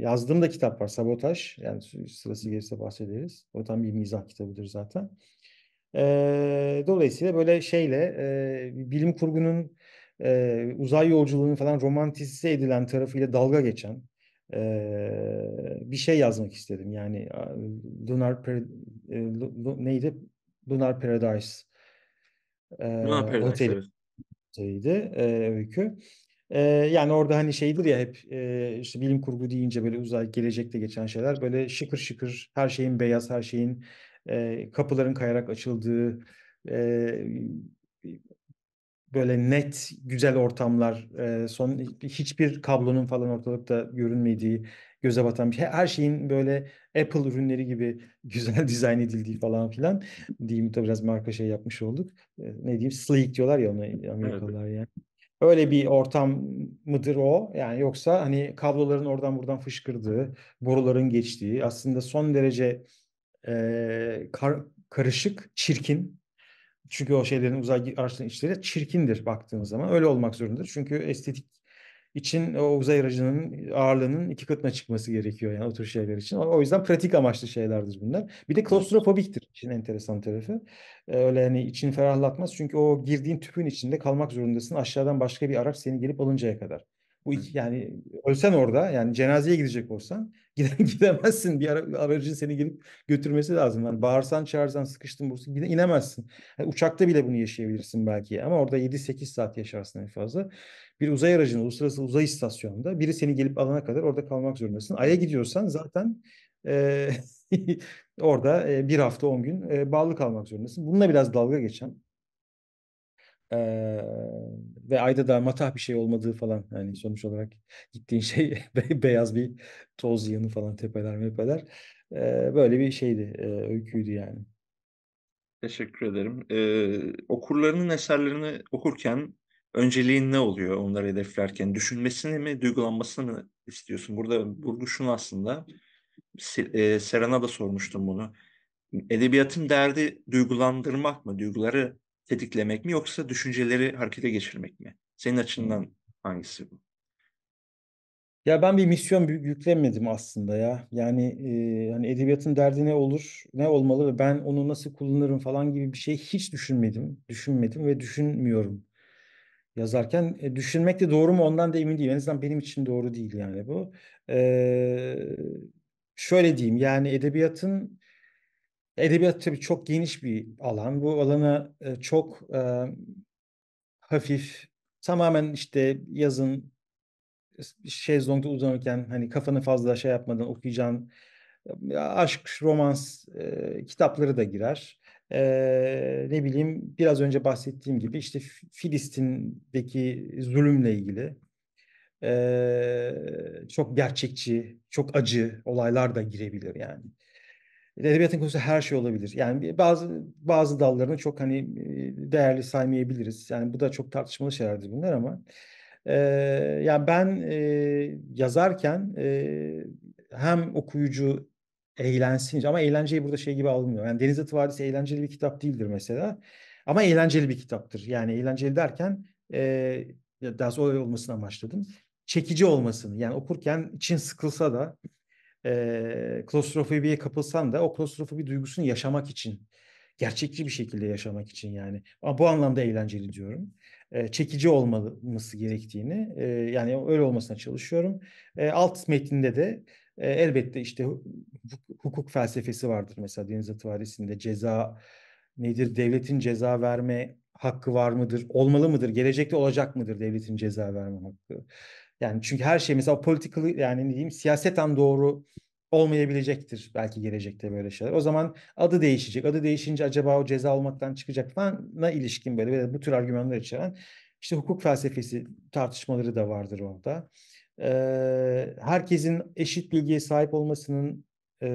yazdığım da kitap var, Sabotaj. Yani sırası gelirse bahsederiz. O tam bir mizah kitabıdır zaten. E, dolayısıyla böyle şeyle e, bilim kurgunun e, uzay yolculuğunun falan romantize edilen tarafıyla dalga geçen e, bir şey yazmak istedim. Yani Lunar per, e, neydi? Lunar Paradise e, oteli, evet. oteliydi e, öykü. E, yani orada hani şeydir ya hep e, işte bilim kurgu deyince böyle uzay gelecekte geçen şeyler böyle şıkır şıkır her şeyin beyaz her şeyin e, kapıların kayarak açıldığı e, böyle net güzel ortamlar e, son hiçbir kablonun falan ortalıkta görünmediği göze batan bir şey. Her şeyin böyle Apple ürünleri gibi güzel dizayn edildiği falan filan. Diyeyim tabii biraz marka şey yapmış olduk. Ne diyeyim sleek diyorlar ya Amerikalılar yani. Öyle bir ortam mıdır o? Yani yoksa hani kabloların oradan buradan fışkırdığı, boruların geçtiği aslında son derece e, kar, karışık, çirkin. Çünkü o şeylerin uzay araçlarının içleri çirkindir baktığınız zaman. Öyle olmak zorundadır. Çünkü estetik için o uzay aracının ağırlığının iki katına çıkması gerekiyor yani o tür şeyler için. O yüzden pratik amaçlı şeylerdir bunlar. Bir de klostrofobiktir işin enteresan tarafı. Ee, öyle yani için ferahlatmaz çünkü o girdiğin tüpün içinde kalmak zorundasın. Aşağıdan başka bir araç seni gelip alıncaya kadar. Bu yani ölsen orada yani cenazeye gidecek olsan Gide, gidemezsin. Bir ara, aracın seni gelip götürmesi lazım. Yani bağırsan çağırsan sıkıştın bursun gide, inemezsin. Yani uçakta bile bunu yaşayabilirsin belki ama orada 7-8 saat yaşarsın en fazla. Bir uzay aracının uluslararası uzay istasyonunda biri seni gelip alana kadar orada kalmak zorundasın. Ay'a gidiyorsan zaten e, orada e, bir hafta on gün e, bağlı kalmak zorundasın. Bununla biraz dalga geçen Eee, ve ayda da matah bir şey olmadığı falan yani sonuç olarak gittiğin şey beyaz bir toz yığını falan tepeler mepeler. Eee, böyle bir şeydi, eee, öyküydü yani. Teşekkür ederim. Eee, okurlarının eserlerini okurken önceliğin ne oluyor onları hedeflerken? Düşünmesini mi, duygulanmasını mı istiyorsun? Burada vurgu şunu aslında. Se Seren'a da sormuştum bunu. Edebiyatın derdi duygulandırmak mı? Duyguları tetiklemek mi yoksa düşünceleri harekete geçirmek mi? Senin açından hangisi bu? Ya ben bir misyon yüklemedim aslında ya. Yani e, hani edebiyatın derdi ne olur, ne olmalı ve ben onu nasıl kullanırım falan gibi bir şey hiç düşünmedim. Düşünmedim ve düşünmüyorum yazarken. E, düşünmek de doğru mu ondan da emin değilim. En azından benim için doğru değil yani bu. E, şöyle diyeyim yani edebiyatın Edebiyat tabii çok geniş bir alan. Bu alana çok e, hafif, tamamen işte yazın şezlongda uzanırken hani kafanı fazla şey yapmadan okuyacağın aşk, romans e, kitapları da girer. E, ne bileyim biraz önce bahsettiğim gibi işte Filistin'deki zulümle ilgili e, çok gerçekçi, çok acı olaylar da girebilir yani. Edebiyatın konusu her şey olabilir. Yani bazı bazı dallarını çok hani e, değerli saymayabiliriz. Yani bu da çok tartışmalı şeylerdir bunlar ama e, yani ben e, yazarken e, hem okuyucu eğlensin ama eğlenceyi burada şey gibi alınmıyor. Yani Deniz Atı Vadisi eğlenceli bir kitap değildir mesela. Ama eğlenceli bir kitaptır. Yani eğlenceli derken e, daha sonra olmasını amaçladım. Çekici olmasını yani okurken için sıkılsa da e, klostrofobiye kapılsam da o klostrofobi duygusunu yaşamak için gerçekçi bir şekilde yaşamak için yani. Ama bu anlamda eğlenceli diyorum. E, çekici olması gerektiğini e, yani öyle olmasına çalışıyorum. E, alt metninde de e, elbette işte hukuk felsefesi vardır mesela Deniz Atıvaresi'nde ceza nedir? Devletin ceza verme hakkı var mıdır? Olmalı mıdır? Gelecekte olacak mıdır devletin ceza verme hakkı? Yani çünkü her şey mesela political yani ne diyeyim siyaseten doğru olmayabilecektir belki gelecekte böyle şeyler. O zaman adı değişecek. Adı değişince acaba o ceza almaktan çıkacak falan'a ilişkin böyle, böyle bu tür argümanlar içeren işte hukuk felsefesi tartışmaları da vardır orada. Ee, herkesin eşit bilgiye sahip olmasının e,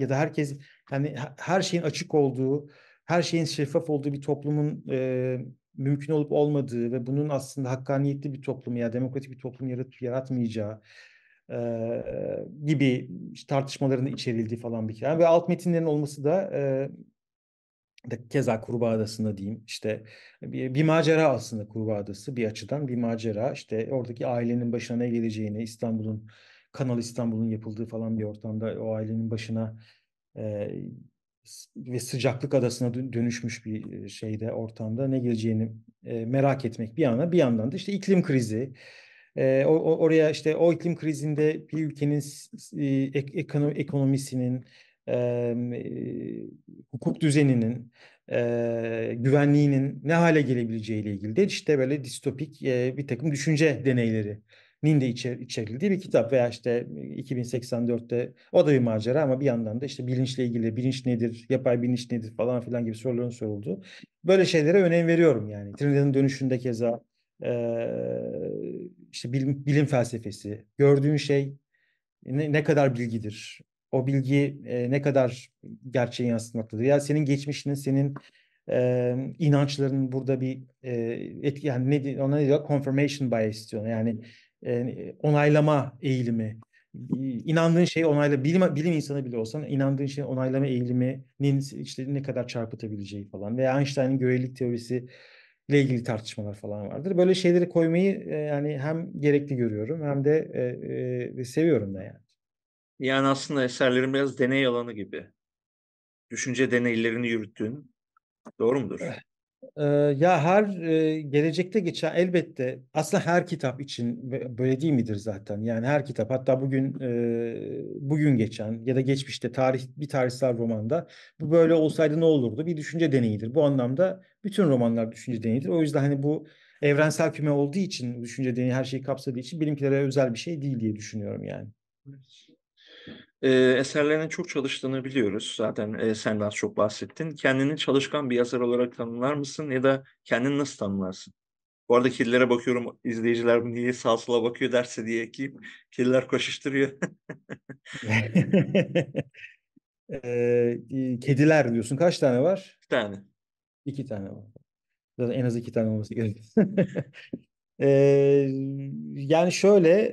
ya da herkes yani her şeyin açık olduğu, her şeyin şeffaf olduğu bir toplumun e, mümkün olup olmadığı ve bunun aslında hakkaniyetli bir toplum ya demokratik bir toplum yarat yaratmayacağı e, gibi tartışmaların içerildiği falan bir kere. Ve alt metinlerin olması da e, keza Kurbağa Adası'nda diyeyim işte bir, bir macera aslında Kurbağa Adası bir açıdan bir macera işte oradaki ailenin başına ne geleceğini İstanbul'un Kanal İstanbul'un yapıldığı falan bir ortamda o ailenin başına e, ve sıcaklık adasına dönüşmüş bir şeyde ortamda ne geleceğini merak etmek bir yana bir yandan da işte iklim krizi oraya işte o iklim krizinde bir ülkenin ekonomisinin hukuk düzeninin güvenliğinin ne hale gelebileceğiyle ilgili de işte böyle distopik bir takım düşünce deneyleri nin de içer, içerildiği bir kitap veya işte 2084'te o da bir macera ama bir yandan da işte bilinçle ilgili bilinç nedir, yapay bilinç nedir falan filan gibi soruların soruldu Böyle şeylere önem veriyorum yani. Trinidad'ın dönüşünde keza e, işte bilim, bilim felsefesi, gördüğün şey ne, ne kadar bilgidir, o bilgi e, ne kadar gerçeği yansıtmaktadır. Ya senin geçmişinin, senin e, inançların burada bir e, etki yani ne ona ne diyor confirmation bias diyor. Yani e, onaylama eğilimi, inandığın şeyi onayla bilim bilim insanı bile olsan inandığın şeyi onaylama eğiliminin işte ne kadar çarpıtabileceği falan veya Einstein'ın görelilik teorisi ile ilgili tartışmalar falan vardır. Böyle şeyleri koymayı e, yani hem gerekli görüyorum hem de e, e, seviyorum da yani. Yani aslında eserlerin biraz deney alanı gibi. Düşünce deneylerini yürüttüğün doğru mudur? Eh, ya her gelecekte geçen elbette aslında her kitap için böyle değil midir zaten? Yani her kitap hatta bugün bugün geçen ya da geçmişte tarih bir tarihsel romanda bu böyle olsaydı ne olurdu? Bir düşünce deneyidir. Bu anlamda bütün romanlar düşünce deneyidir. O yüzden hani bu evrensel küme olduğu için düşünce deneyi her şeyi kapsadığı için benimkilere özel bir şey değil diye düşünüyorum yani e, eserlerine çok çalıştığını biliyoruz. Zaten e, sen az çok bahsettin. Kendini çalışkan bir yazar olarak tanımlar mısın ya da kendini nasıl tanımlarsın? Bu arada kedilere bakıyorum izleyiciler niye sağ sola bakıyor derse diye ki kediler koşuşturuyor. e, kediler diyorsun. Kaç tane var? İki tane. İki tane var. Zaten en az iki tane olması gerekiyor. E, yani şöyle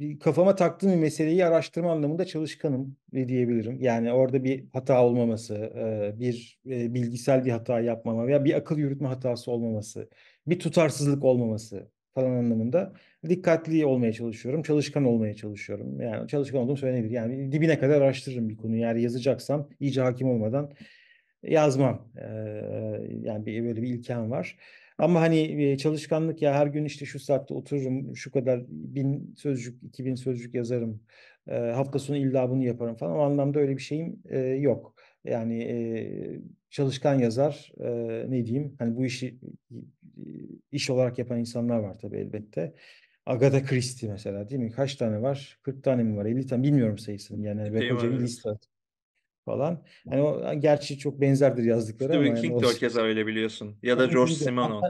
e, kafama taktığım bir meseleyi araştırma anlamında çalışkanım diyebilirim. Yani orada bir hata olmaması, e, bir e, bilgisel bir hata yapmama veya bir akıl yürütme hatası olmaması, bir tutarsızlık olmaması falan anlamında dikkatli olmaya çalışıyorum. Çalışkan olmaya çalışıyorum. Yani çalışkan olduğum söylenebilir. Yani dibine kadar araştırırım bir konuyu. Yani yazacaksam iyice hakim olmadan yazmam. Ee, yani bir, böyle bir ilkem var. Ama hani e, çalışkanlık ya her gün işte şu saatte otururum, şu kadar bin sözcük, iki bin sözcük yazarım, e, hafta sonu illa bunu yaparım falan. O anlamda öyle bir şeyim e, yok. Yani e, çalışkan yazar, e, ne diyeyim, hani bu işi iş olarak yapan insanlar var tabii elbette. Agatha Christie mesela değil mi? Kaç tane var? 40 tane mi var? 50 tane bilmiyorum sayısını. Yani şey koca bir liste falan. Yani o gerçi çok benzerdir yazdıkları Stephen ama. King yani de o keza öyle biliyorsun. Ya da George Simenon.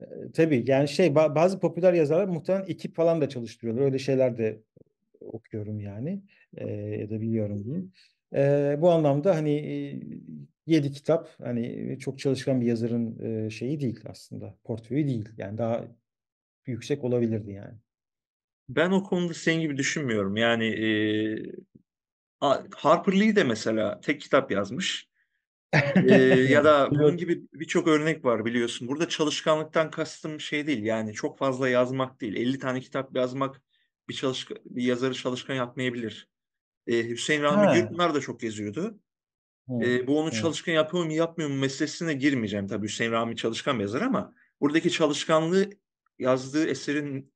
E, tabii yani şey bazı popüler yazarlar muhtemelen ekip falan da çalıştırıyorlar. Öyle şeyler de okuyorum yani e, ya da biliyorum diyeyim. E, bu anlamda hani e, yedi kitap hani e, çok çalışkan bir yazarın e, şeyi değil aslında portföyü değil. Yani daha yüksek olabilirdi yani. Ben o konuda senin gibi düşünmüyorum. Yani e, Harper Lee de mesela tek kitap yazmış. ee, ya da bunun gibi birçok örnek var biliyorsun. Burada çalışkanlıktan kastım şey değil yani çok fazla yazmak değil. 50 tane kitap yazmak bir, çalış bir yazarı çalışkan yapmayabilir. Ee, Hüseyin Rahmi Gürpınar da çok yazıyordu. Ee, bu onu çalışkan yapıyor mu yapmıyor mu meselesine girmeyeceğim. Tabii Hüseyin Rahmi çalışkan bir yazar ama buradaki çalışkanlığı yazdığı eserin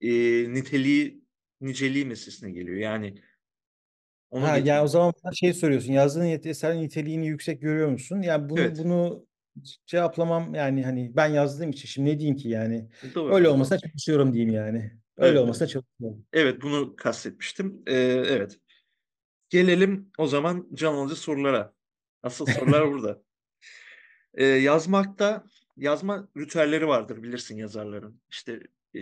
e, niteliği, niceliği meselesine geliyor. Yani ona ha, yani o zaman bana şey soruyorsun. Yazdığın eserin niteliğini yüksek görüyor musun? Yani bunu evet. bunu cevaplamam yani hani ben yazdığım için şimdi ne diyeyim ki yani? Doğru. Öyle olmasa çalışıyorum diyeyim yani. Öyle evet. olmasına çalışıyorum. Evet bunu kastetmiştim. Ee, evet. Gelelim o zaman can alıcı sorulara. Asıl sorular burada. Ee, yazmakta yazma ritüelleri vardır bilirsin yazarların. İşte e,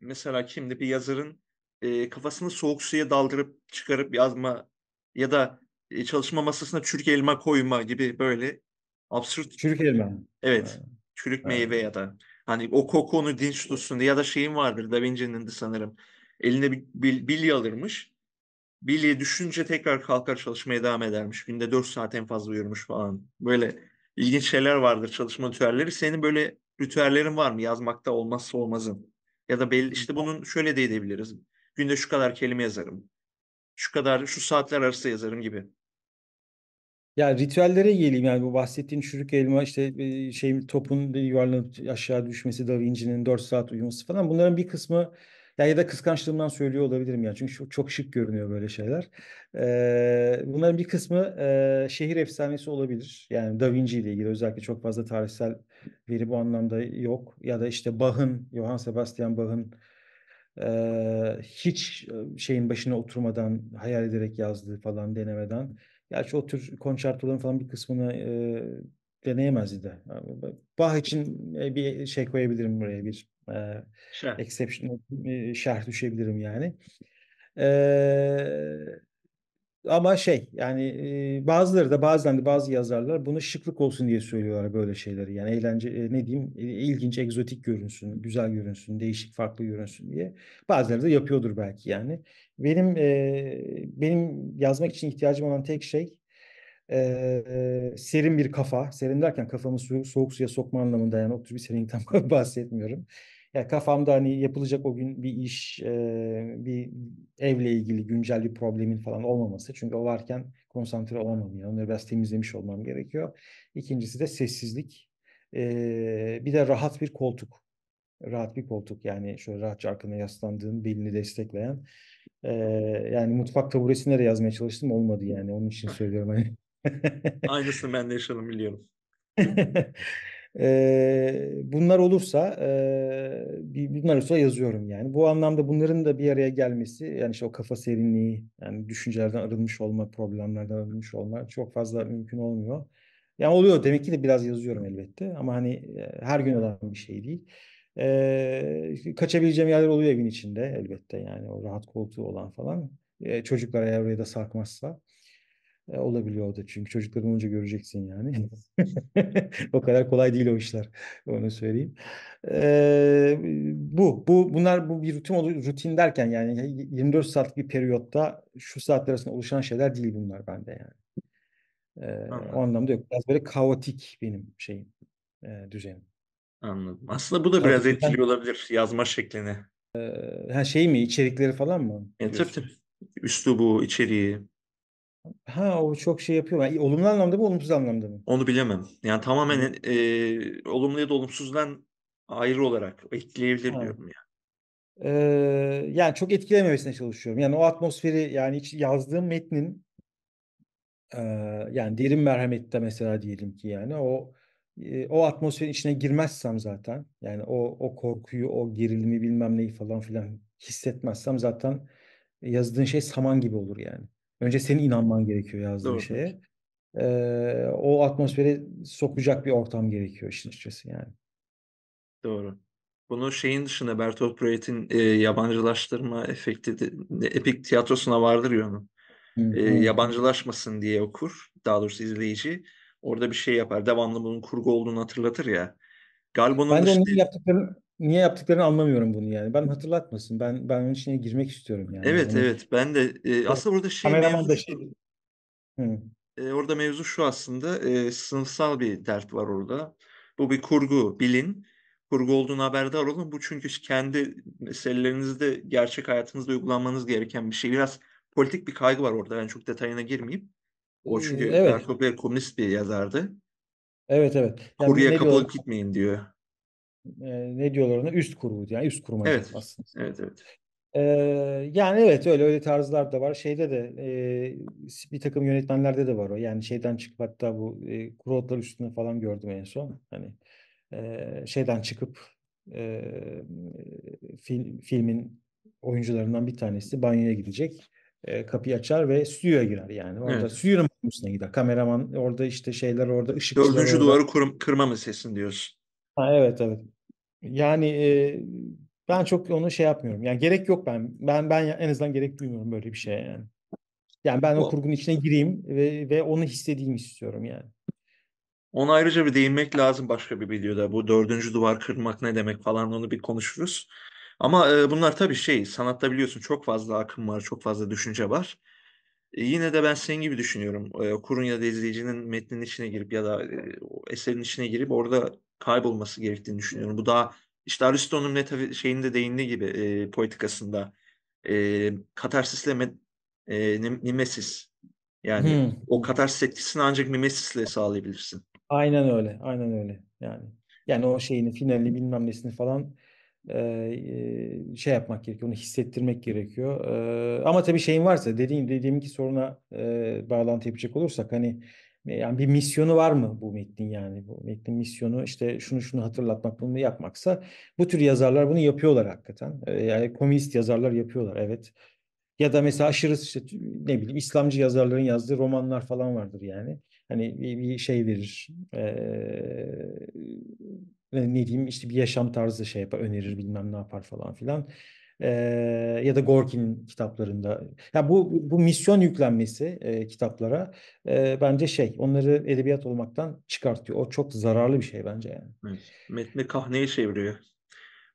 mesela kimdi bir yazarın e, kafasını soğuk suya daldırıp çıkarıp yazma ya da e, çalışma masasına çürük elma koyma gibi böyle absürt. Çürük elma. Evet. Ha. Çürük meyve ya da hani o koku onu dinç tutsun ya da şeyin vardır Da Vinci'nin de sanırım. Eline bir, bir, bilye alırmış. Bilye düşünce tekrar kalkar çalışmaya devam edermiş. Günde 4 saat en fazla uyurmuş falan. Böyle ilginç şeyler vardır çalışma ritüelleri. Senin böyle ritüellerin var mı yazmakta olmazsa olmazın? Ya da belli, işte bunun şöyle de edebiliriz. Günde şu kadar kelime yazarım. Şu kadar şu saatler arası yazarım gibi. Ya ritüellere geleyim yani bu bahsettiğin çürük elma işte şey topun yuvarlanıp aşağı düşmesi Da Vinci'nin 4 saat uyuması falan bunların bir kısmı ya ya da kıskançlığımdan söylüyor olabilirim ya çünkü çok, şık görünüyor böyle şeyler. Ee, bunların bir kısmı e, şehir efsanesi olabilir. Yani Da Vinci ile ilgili özellikle çok fazla tarihsel veri bu anlamda yok. Ya da işte Bach'ın, Johann Sebastian Bach'ın hiç şeyin başına oturmadan, hayal ederek yazdı falan denemeden. Gerçi o tür konçertoların falan bir kısmını e, deneyemezdi de. Bah için bir şey koyabilirim buraya bir e, şerh. exception şerh düşebilirim yani. E, ama şey yani e, bazıları da bazen de bazı yazarlar bunu şıklık olsun diye söylüyorlar böyle şeyleri. Yani eğlence e, ne diyeyim e, ilginç egzotik görünsün, güzel görünsün, değişik farklı görünsün diye. Bazıları da yapıyordur belki yani. Benim e, benim yazmak için ihtiyacım olan tek şey e, ee, serin bir kafa. Serin derken kafamı su, soğuk suya sokma anlamında yani o tür bir serinlikten bahsetmiyorum. Ya kafamda hani yapılacak o gün bir iş, e, bir evle ilgili güncel bir problemin falan olmaması. Çünkü o varken konsantre olamam. Yani onları biraz temizlemiş olmam gerekiyor. İkincisi de sessizlik. E, bir de rahat bir koltuk. Rahat bir koltuk yani şöyle rahatça arkana yaslandığın, belini destekleyen. E, yani mutfak taburesine de yazmaya çalıştım olmadı yani onun için söylüyorum. Hani. Aynısını ben de yaşadım biliyorum. bunlar olursa e, bunlar olursa yazıyorum yani. Bu anlamda bunların da bir araya gelmesi yani işte o kafa serinliği yani düşüncelerden arınmış olma, problemlerden arınmış olma çok fazla mümkün olmuyor. Yani oluyor demek ki de biraz yazıyorum elbette ama hani her gün olan bir şey değil. E, kaçabileceğim yerler oluyor evin içinde elbette yani o rahat koltuğu olan falan. E, çocuklar eğer oraya da sarkmazsa. E, olabiliyor o da çünkü çocukları önce göreceksin yani. o kadar kolay değil o işler. Onu söyleyeyim. Ee, bu, bu bunlar bu bir rutin rutin derken yani 24 saatlik bir periyotta şu saatler arasında oluşan şeyler değil bunlar bende yani. Ee, o anlamda yok. Biraz böyle kaotik benim şeyim, e, düzenim. Anladım. Aslında bu da biraz Kaotikten... etkili olabilir yazma şeklini. Ee, ha şey mi içerikleri falan mı? Evet, tabii tabii. Üslubu, içeriği. Ha o çok şey yapıyor. Yani olumlu anlamda mı olumsuz anlamda mı? Onu bilemem. Yani tamamen e, olumlu ya da olumsuzdan ayrı olarak etkileyebilir ha. diyorum Yani. Ee, yani çok etkilememesine çalışıyorum. Yani o atmosferi yani hiç yazdığım metnin e, yani derin merhamette mesela diyelim ki yani o e, o atmosferin içine girmezsem zaten yani o o korkuyu o gerilimi bilmem neyi falan filan hissetmezsem zaten yazdığın şey saman gibi olur yani. Önce senin inanman gerekiyor yazdığın Doğru. şeye. Ee, o atmosfere sokacak bir ortam gerekiyor işin açıkçası yani. Doğru. Bunu şeyin dışında Bertolt Brecht'in e, yabancılaştırma efekti de, epik tiyatrosuna vardır ya onun. E, yabancılaşmasın diye okur. Daha doğrusu izleyici. Orada bir şey yapar. Devamlı bunun kurgu olduğunu hatırlatır ya. Galiba onun ben de işte... onun yaptıklarını niye yaptıklarını anlamıyorum bunu yani. Ben hatırlatmasın. Ben ben onun içine girmek istiyorum yani. Evet yani, evet ben de e, aslında burada şey mevzu da şey. E, orada mevzu şu aslında e, sınıfsal bir dert var orada. Bu bir kurgu bilin. Kurgu olduğunu haberdar olun. Bu çünkü kendi meselelerinizde gerçek hayatınızda uygulanmanız gereken bir şey. Biraz politik bir kaygı var orada. Ben çok detayına girmeyeyim. O ee, çünkü evet. Berko komünist bir yazardı. Evet evet. Yani Kuruya kapılıp gitmeyin diyor e, ne diyorlar ona üst kurgu yani üst kurmacı evet. aslında. Evet evet. Ee, yani evet öyle öyle tarzlar da var. Şeyde de e, bir takım yönetmenlerde de var o. Yani şeyden çıkıp hatta bu e, kurotlar üstüne falan gördüm en son. Hani e, şeyden çıkıp e, film, filmin oyuncularından bir tanesi banyoya gidecek. E, kapıyı açar ve stüdyoya girer yani. Orada evet. stüdyonun banyomusuna gider. Kameraman orada işte şeyler orada ışıkçılar Dördüncü duvarı kurum, kırma meselesini diyorsun. Ha, evet, evet. Yani, eee, ben çok onu şey yapmıyorum, yani gerek yok ben ben ben en azından gerek duymuyorum böyle bir şeye yani. Yani ben o O kurgunun içine gireyim ve ve onu hissedeyim istiyorum yani. Ona ayrıca bir değinmek lazım başka bir videoda. Bu dördüncü duvar kırmak ne demek falan onu bir konuşuruz. Ama, eee, bunlar tabii şey, sanatta biliyorsun çok fazla akım var, çok fazla düşünce var. Eee, yine de ben senin gibi düşünüyorum. Eee, okurun ya da izleyicinin metnin içine girip ya da, eee, eserin içine girip orada kaybolması gerektiğini düşünüyorum. Bu daha işte Aristo'nun meta şeyinde değindiği gibi e, politikasında e, katarsisle met, e, mimesis yani hmm. o katarsis etkisini ancak mimesisle sağlayabilirsin. Aynen öyle. Aynen öyle. Yani yani o şeyini finali bilmem nesini falan e, e, şey yapmak gerekiyor. Onu hissettirmek gerekiyor. E, ama tabii şeyin varsa dediğim dediğim ki soruna e, bağlantı yapacak olursak hani yani bir misyonu var mı bu metnin yani? Bu metnin misyonu işte şunu şunu hatırlatmak, bunu yapmaksa bu tür yazarlar bunu yapıyorlar hakikaten. Yani komünist yazarlar yapıyorlar evet. Ya da mesela aşırı işte ne bileyim İslamcı yazarların yazdığı romanlar falan vardır yani. Hani bir, şey verir. Ee, ne diyeyim işte bir yaşam tarzı şey yapar, önerir bilmem ne yapar falan filan e, ya da Gorki'nin kitaplarında. Ya bu bu misyon yüklenmesi e, kitaplara e, bence şey onları edebiyat olmaktan çıkartıyor. O çok zararlı bir şey bence yani. Metni kahneye çeviriyor.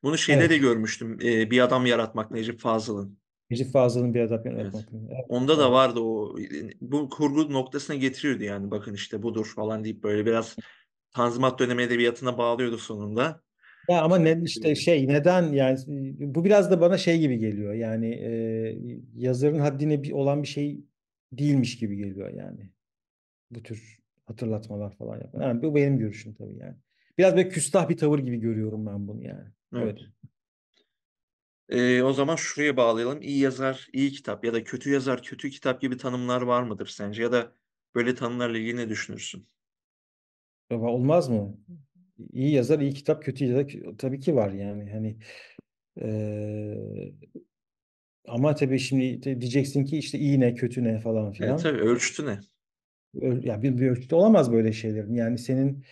Bunu şeyde evet. de görmüştüm. E, bir adam yaratmak Necip Fazıl'ın. Necip Fazıl'ın bir adam yaratmak. evet. Onda da vardı o. Bu kurgu noktasına getiriyordu yani bakın işte budur falan deyip böyle biraz Tanzimat dönemi edebiyatına bağlıyordu sonunda. Ya ama ne, işte şey neden yani bu biraz da bana şey gibi geliyor yani e, yazarın haddine bir, olan bir şey değilmiş gibi geliyor yani bu tür hatırlatmalar falan yapan. Yani bu benim görüşüm tabii yani. Biraz böyle küstah bir tavır gibi görüyorum ben bunu yani. Evet. evet. o zaman şuraya bağlayalım. İyi yazar, iyi kitap ya da kötü yazar, kötü kitap gibi tanımlar var mıdır sence? Ya da böyle tanımlarla ilgili ne düşünürsün? Olmaz mı? iyi yazar, iyi kitap, kötü yazar tabii ki var yani. Hani e, ama tabii şimdi diyeceksin ki işte iyi ne, kötü ne falan e, filan. Evet tabii ölçtü ne? Öl, ya bir, bir ölçütü olamaz böyle şeylerin. Yani senin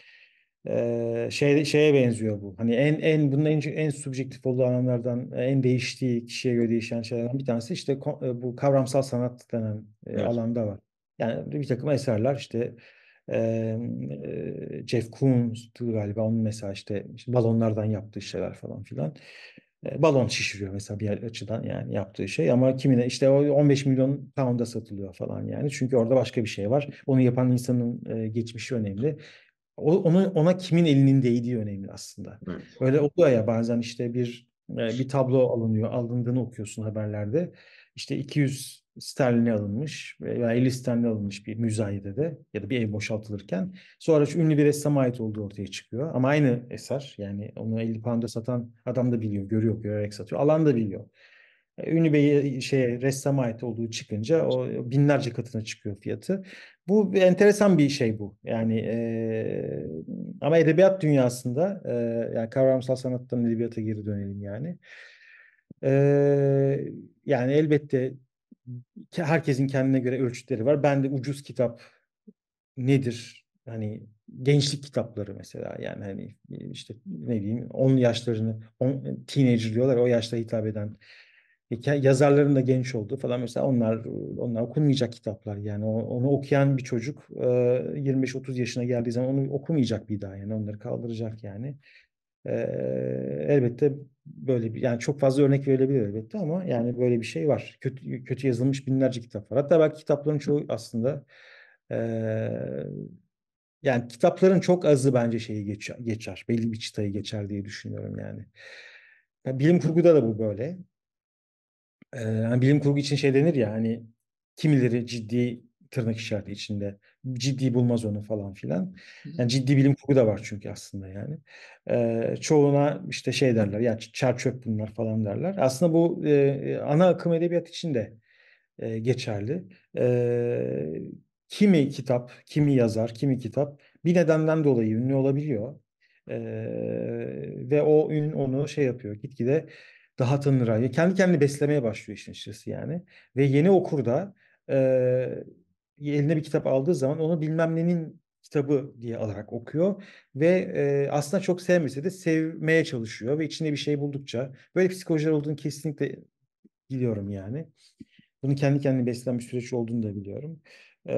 e, şey şeye benziyor bu. Hani en en bunun en en subjektif olduğu alanlardan en değiştiği kişiye göre değişen şeylerden bir tanesi işte e, bu kavramsal sanat denen e, evet. alanda var. Yani bir takım eserler işte e, Jeff Koons'tu galiba onun mesela işte, işte balonlardan yaptığı şeyler falan filan balon şişiriyor mesela bir açıdan yani yaptığı şey ama kimine işte o 15 milyon pound'a satılıyor falan yani çünkü orada başka bir şey var onu yapan insanın e, geçmişi önemli o, ona, ona kimin elinin değdiği önemli aslında evet. öyle oluyor ya bazen işte bir bir tablo alınıyor alındığını okuyorsun haberlerde işte 200 sterline alınmış veya eli sterline alınmış bir müzayedede ya da bir ev boşaltılırken sonra şu ünlü bir ressama ait olduğu ortaya çıkıyor. Ama aynı eser yani onu 50 pound'a satan adam da biliyor, görüyor, görerek satıyor. Alan da biliyor. E, ünlü bir şey ressama ait olduğu çıkınca o binlerce katına çıkıyor fiyatı. Bu bir enteresan bir şey bu. Yani e, ama edebiyat dünyasında e, yani kavramsal sanattan edebiyata geri dönelim yani. E, yani elbette herkesin kendine göre ölçütleri var. Ben de ucuz kitap nedir? Hani gençlik kitapları mesela yani hani e, işte ne bileyim 10 yaşlarını 10 e, teenager diyorlar o yaşta hitap eden e, yazarların da genç olduğu falan mesela onlar onlar okunmayacak kitaplar yani onu okuyan bir çocuk 25-30 yaşına geldiği zaman onu okumayacak bir daha yani onları kaldıracak yani e, elbette böyle bir yani çok fazla örnek verilebilir elbette ama yani böyle bir şey var. Kötü, kötü yazılmış binlerce kitap var. Hatta belki kitapların çoğu aslında e, yani kitapların çok azı bence şeyi geçer, geçer. Belli bir çıtayı geçer diye düşünüyorum yani. yani bilim kurguda da bu böyle. Ee, yani bilim kurgu için şey denir ya hani kimileri ciddi tırnak işareti içinde. Ciddi bulmaz onu falan filan. Yani ciddi bilim kurgu da var çünkü aslında yani. E, çoğuna işte şey derler yani çer çöp bunlar falan derler. Aslında bu e, ana akım edebiyat için de e, geçerli. E, kimi kitap, kimi yazar, kimi kitap bir nedenden dolayı ünlü olabiliyor. E, ve o ün onu şey yapıyor gitgide daha tanınır hale. Kendi kendini beslemeye başlıyor işin açıkçası yani. Ve yeni okur da e, eline bir kitap aldığı zaman onu bilmem nenin kitabı diye alarak okuyor ve e, aslında çok sevmese de sevmeye çalışıyor ve içinde bir şey buldukça böyle psikolojiler olduğunu kesinlikle biliyorum yani. bunu kendi kendine beslen bir süreç olduğunu da biliyorum. Ee,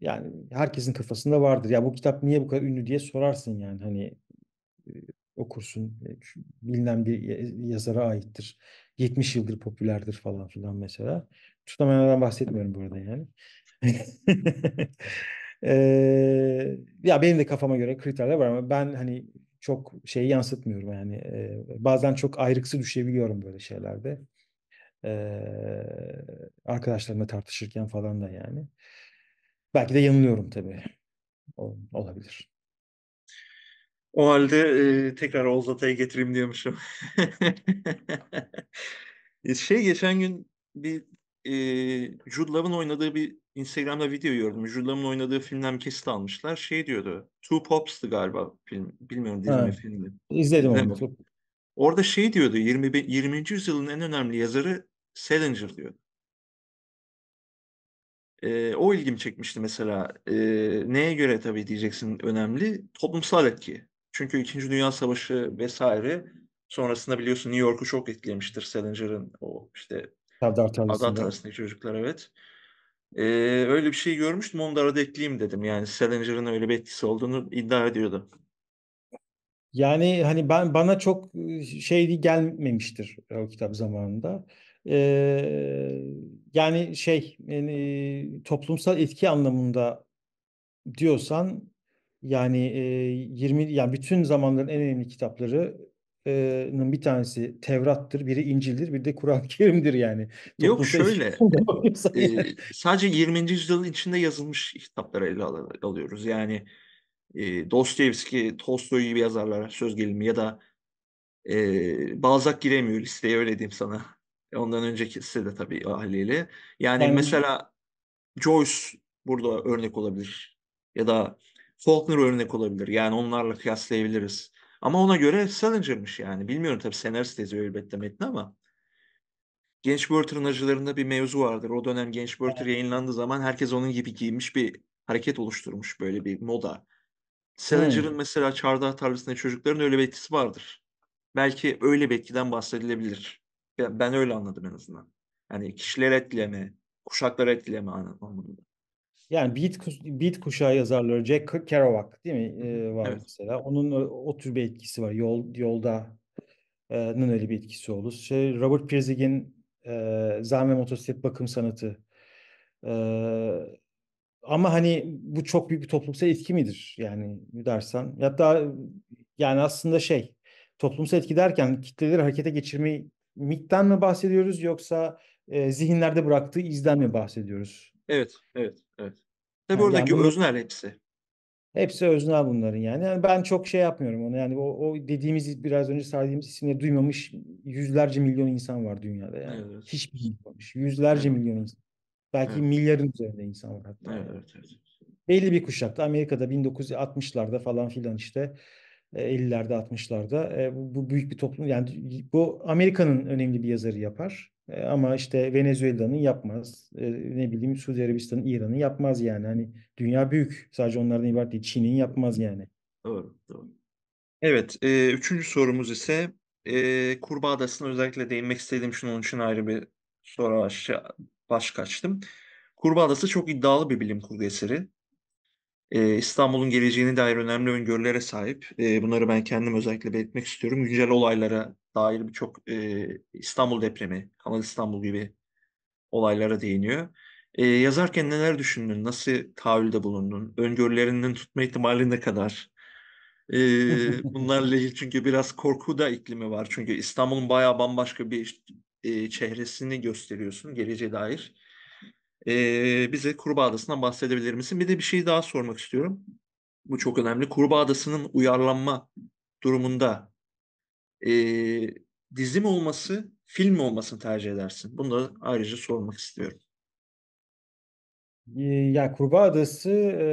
yani herkesin kafasında vardır. Ya bu kitap niye bu kadar ünlü diye sorarsın yani hani e, okursun e, bilinen bir yazara aittir. 70 yıldır popülerdir falan filan mesela tutamayanlardan bahsetmiyorum burada yani. ee, ya benim de kafama göre kriterler var ama ben hani çok şeyi yansıtmıyorum yani. Ee, bazen çok ayrıksı düşebiliyorum böyle şeylerde. Ee, arkadaşlarımla tartışırken falan da yani. Belki de yanılıyorum tabii. O, olabilir. O halde e, tekrar Oğuz Atay'ı getireyim diyormuşum. şey geçen gün bir e, Jude Law'ın oynadığı bir Instagram'da video gördüm. Jude Law'ın oynadığı filmden bir kesit almışlar. Şey diyordu. Two Pops'tı galiba film. Bilmiyorum dizi mi filmi. İzledim evet. onu. Orada şey diyordu. 20, 20. yüzyılın en önemli yazarı Salinger diyordu. E, o ilgimi çekmişti mesela. E, neye göre tabii diyeceksin önemli? Toplumsal etki. Çünkü İkinci Dünya Savaşı vesaire sonrasında biliyorsun New York'u çok etkilemiştir Salinger'ın o işte Serdar Tanrısı'nda. Ada Tanrısı'ndaki çocuklar evet. Ee, öyle bir şey görmüştüm onu da arada ekleyeyim dedim. Yani Salinger'ın öyle bir etkisi olduğunu iddia ediyordu. Yani hani ben bana çok e, şey gelmemiştir o kitap zamanında. Ee, yani şey yani, e, toplumsal etki anlamında diyorsan yani e, 20 yani bütün zamanların en önemli kitapları bir tanesi Tevrat'tır, biri İncil'dir, bir de Kur'an-ı Kerim'dir yani. Yok Toplumda şöyle, e, sadece 20. yüzyılın içinde yazılmış kitapları ele al alıyoruz. Yani e, Dostoyevski, Tolstoy gibi yazarlara söz gelimi ya da e, Balzac giremiyor listeye öyle diyeyim sana. Ondan önceki de tabii haliyle. Yani ben... mesela Joyce burada örnek olabilir ya da Faulkner örnek olabilir. Yani onlarla kıyaslayabiliriz. Ama ona göre Salinger'mış yani. Bilmiyorum tabii senarist yazıyor elbette metni ama. Genç Werther'ın acılarında bir mevzu vardır. O dönem Genç Werther evet. yayınlandığı zaman herkes onun gibi giymiş bir hareket oluşturmuş. Böyle bir moda. Salinger'ın hmm. mesela Çardağ Tarlası'ndaki çocukların öyle bir etkisi vardır. Belki öyle bir etkiden bahsedilebilir. Ben öyle anladım en azından. Yani kişiler etkileme, kuşaklar etkileme anlamında. Yani Beat, Beat kuşağı yazarları Jack Kerouac değil mi ee, var evet. mesela. Onun o tür bir etkisi var. Yol yolda e, öyle bir etkisi olur. Şey, Robert Pirzig'in e, Zahme Motosiklet Bakım Sanatı. E, ama hani bu çok büyük bir toplumsal etki midir yani dersen. Hatta yani aslında şey toplumsal etki derken kitleleri harekete geçirmeyi mikten mi bahsediyoruz yoksa e, zihinlerde bıraktığı izden mi bahsediyoruz? Evet, evet. Evet. Tabii yani oradaki yani öznel hepsi. Hepsi öznel bunların yani. yani. Ben çok şey yapmıyorum onu yani o, o dediğimiz biraz önce saydığımız isimleri duymamış yüzlerce milyon insan var dünyada yani. Evet. Hiçbir şey duymamış. Yüzlerce evet. milyon insan. Belki evet. milyarın üzerinde insan var hatta. Evet, evet, evet. Belli bir kuşakta Amerika'da 1960'larda falan filan işte 50'lerde e, 60'larda e, bu büyük bir toplum yani bu Amerika'nın önemli bir yazarı yapar. E, ama işte Venezuela'nın yapmaz. E, ne bileyim Suudi Arabistan'ın, İran'ın yapmaz yani. Hani dünya büyük. Sadece onlardan ibaret değil. Çin'in yapmaz yani. Doğru, doğru. Evet, e, üçüncü sorumuz ise e, Kurbağa Adası'na özellikle değinmek istediğim için onun için ayrı bir soru başka, başka açtım. Kurbağa Adası çok iddialı bir bilim kurgu eseri. E, İstanbul'un geleceğini dair önemli öngörülere sahip. E, bunları ben kendim özellikle belirtmek istiyorum. Güncel olaylara dair birçok e, İstanbul depremi, Kanal İstanbul gibi olaylara değiniyor. E, yazarken neler düşündün, nasıl tahayyülde bulundun, öngörülerinden tutma ihtimali ne kadar? E, bunlarla ilgili çünkü biraz korku da iklimi var. Çünkü İstanbul'un bayağı bambaşka bir e, çehresini gösteriyorsun geleceğe dair. E, bize Kurbağa Adası'ndan bahsedebilir misin? Bir de bir şey daha sormak istiyorum. Bu çok önemli. Kurbağa Adası'nın uyarlanma durumunda e, dizi mi olması, film mi olmasını tercih edersin? Bunu da ayrıca sormak istiyorum. Ya Kurbağa Adası e,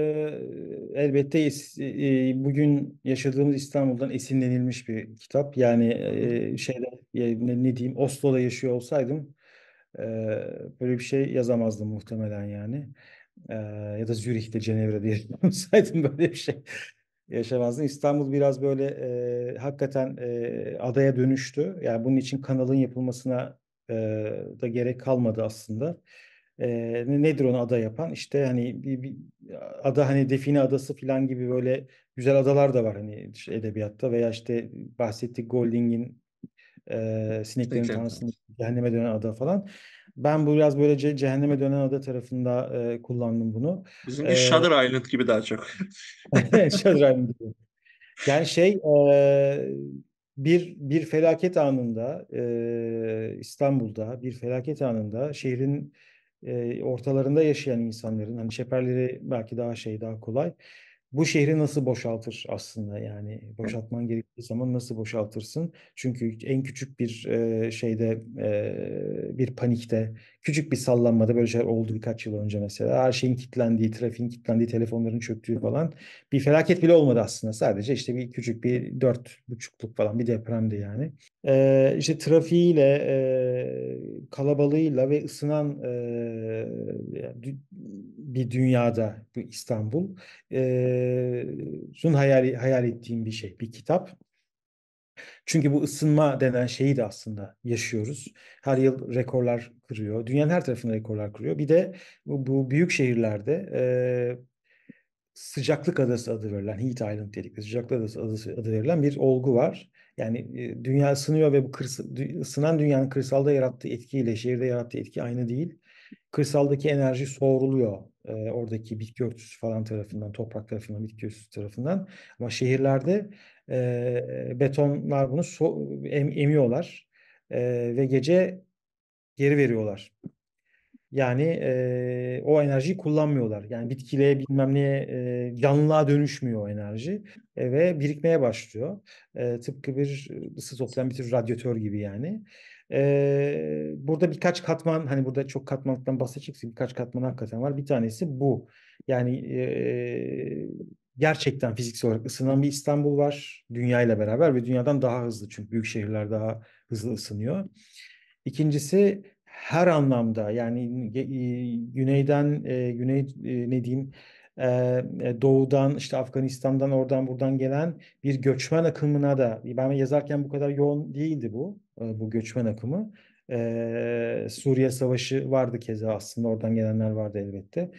elbette e, bugün yaşadığımız İstanbul'dan esinlenilmiş bir kitap. Yani e, şeyde ne, ne diyeyim Oslo'da yaşıyor olsaydım e, böyle bir şey yazamazdım muhtemelen yani. E, ya da Zürih'te, Cenevre'de yaşıyor olsaydım böyle bir şey yaşamazdın. İstanbul biraz böyle e, hakikaten e, adaya dönüştü. Yani bunun için kanalın yapılmasına e, da gerek kalmadı aslında. E, nedir onu ada yapan? İşte hani bir, bir ada hani Define Adası falan gibi böyle güzel adalar da var hani işte edebiyatta veya işte bahsettik Golding'in e, sineklerin tanrısının cehenneme dönen ada falan. Ben bu biraz böylece cehenneme dönen ada tarafında e, kullandım bunu. Bizim ee, Shutter Island gibi daha çok. Shutter Island gibi. Yani şey e, bir bir felaket anında e, İstanbul'da bir felaket anında şehrin e, ortalarında yaşayan insanların hani şeperleri belki daha şey daha kolay bu şehri nasıl boşaltır aslında yani boşaltman gerektiği zaman nasıl boşaltırsın? Çünkü en küçük bir şeyde bir panikte küçük bir sallanmada böyle şeyler oldu birkaç yıl önce mesela. Her şeyin kilitlendiği, trafiğin kilitlendiği, telefonların çöktüğü falan bir felaket bile olmadı aslında. Sadece işte bir küçük bir dört buçukluk falan bir depremdi yani. Ee, işte trafiğiyle, e, kalabalığıyla ve ısınan e, bir dünyada bu İstanbul. E, sun hayal, hayal ettiğim bir şey, bir kitap. Çünkü bu ısınma denen şeyi de aslında yaşıyoruz. Her yıl rekorlar kırıyor. Dünyanın her tarafında rekorlar kırıyor. Bir de bu, bu büyük şehirlerde e, sıcaklık adası adı verilen Heat Island dedikleri sıcaklık adası, adası adı verilen bir olgu var. Yani e, dünya ısınıyor ve bu kırs ısınan dünyanın kırsalda yarattığı etkiyle şehirde yarattığı etki aynı değil. Kırsaldaki enerji soğuruluyor e, oradaki bitki örtüsü falan tarafından, toprak tarafından, bitki örtüsü tarafından. Ama şehirlerde e, betonlar bunu so em emiyorlar e, ve gece geri veriyorlar. Yani e, o enerjiyi kullanmıyorlar. Yani bitkiliğe bilmem neye e, canlılığa dönüşmüyor o enerji e, ve birikmeye başlıyor. E, tıpkı bir e, ısı toplayan bir tür radyatör gibi yani. E, burada birkaç katman hani burada çok katmanlıktan bahsedeceksin birkaç katman hakikaten var. Bir tanesi bu. Yani e, gerçekten fiziksel olarak ısınan bir İstanbul var dünyayla beraber ve dünyadan daha hızlı çünkü büyük şehirler daha hızlı ısınıyor. İkincisi her anlamda yani e, güneyden e, güney e, ne diyeyim doğudan işte Afganistan'dan oradan buradan gelen bir göçmen akımına da ben yazarken bu kadar yoğun değildi bu bu göçmen akımı. Suriye Savaşı vardı keza aslında oradan gelenler vardı elbette.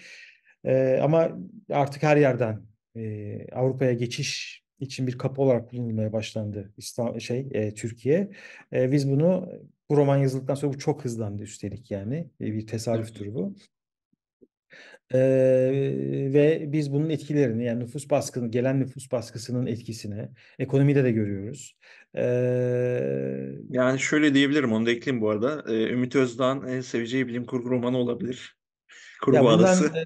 Ee, ama artık her yerden e, Avrupa'ya geçiş için bir kapı olarak kullanılmaya başlandı İstanbul, şey e, Türkiye. E, biz bunu bu roman yazıldıktan sonra bu çok hızlandı üstelik yani e, bir tesadüf evet. türü bu. E, ve biz bunun etkilerini yani nüfus baskını gelen nüfus baskısının etkisini ekonomide de görüyoruz. E, yani şöyle diyebilirim onu da ekleyeyim bu arada. E, Ümit Özdağ'ın en seveceği bilim kurgu romanı olabilir. Kurbağa ya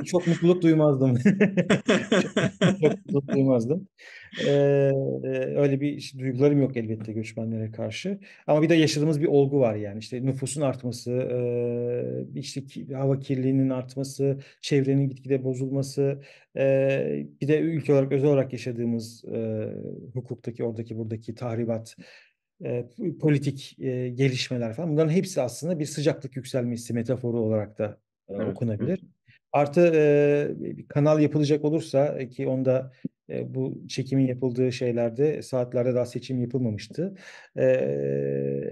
e, çok mutluluk duymazdım. çok, çok mutluluk duymazdım. Ee, e, öyle bir duygularım yok elbette göçmenlere karşı. Ama bir de yaşadığımız bir olgu var yani. işte nüfusun artması, e, işte hava kirliliğinin artması, çevrenin gitgide bozulması, bir de ülke olarak özel olarak yaşadığımız hukuktaki oradaki buradaki tahribat politik gelişmeler falan bunların hepsi aslında bir sıcaklık yükselmesi metaforu olarak da evet. okunabilir. Artı e, bir kanal yapılacak olursa e, ki onda e, bu çekimin yapıldığı şeylerde e, saatlerde daha seçim yapılmamıştı. E,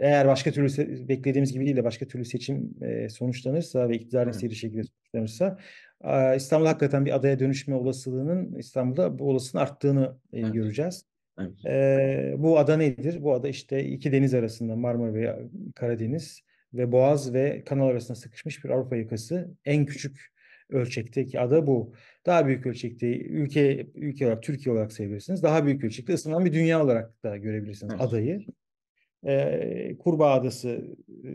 eğer başka türlü beklediğimiz gibi değil de başka türlü seçim e, sonuçlanırsa ve iktidarın seri şekilde sonuçlanırsa e, İstanbul hakikaten bir adaya dönüşme olasılığının İstanbul'da bu olasılığın arttığını e, evet. göreceğiz. Evet. E, bu ada nedir? Bu ada işte iki deniz arasında Marmara ve Karadeniz ve Boğaz ve Kanal arasında sıkışmış bir Avrupa yakası en küçük ölçekteki ada bu. Daha büyük ölçekte ülke ülke olarak Türkiye olarak sayabilirsiniz. Daha büyük ölçekte ısınan bir dünya olarak da görebilirsiniz evet. adayı. Ee, kurbağa adası e,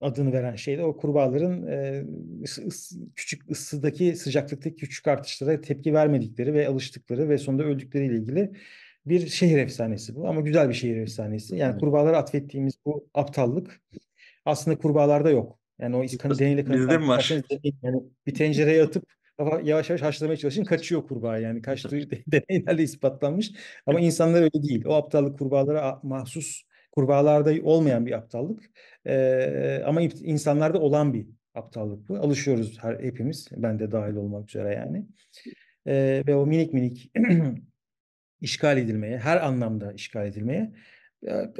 adını veren şey de o kurbağaların e, ıs, küçük ısıdaki sıcaklıktaki küçük artışlara tepki vermedikleri ve alıştıkları ve sonunda öldükleriyle ilgili bir şehir efsanesi bu ama güzel bir şehir efsanesi. Yani evet. kurbağalara atfettiğimiz bu aptallık aslında kurbağalarda yok. Yani o deneyli Bizde mi var? Yani bir tencereye atıp yavaş yavaş haşlamaya çalışın kaçıyor kurbağa yani kaçtığı deneylerle ispatlanmış ama insanlar öyle değil o aptallık kurbağalara mahsus kurbağalarda olmayan bir aptallık ee, ama insanlarda olan bir aptallık bu alışıyoruz her, hepimiz ben de dahil olmak üzere yani ee, ve o minik minik işgal edilmeye her anlamda işgal edilmeye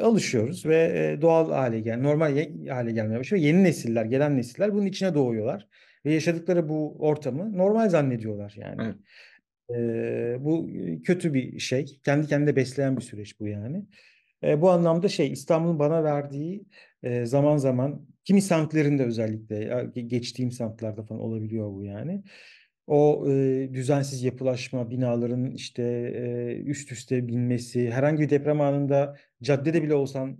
alışıyoruz ve e, doğal hale gel, normal hale gelmeye başlıyor. Yeni nesiller, gelen nesiller bunun içine doğuyorlar ve yaşadıkları bu ortamı normal zannediyorlar yani. Evet. Ee, bu e, kötü bir şey. Kendi kendine besleyen bir süreç bu yani. Ee, bu anlamda şey İstanbul'un bana verdiği e, zaman zaman kimi semtlerinde özellikle e, geçtiğim semtlerde falan olabiliyor bu yani. O e, düzensiz yapılaşma, binaların işte e, üst üste binmesi, herhangi bir deprem anında caddede bile olsan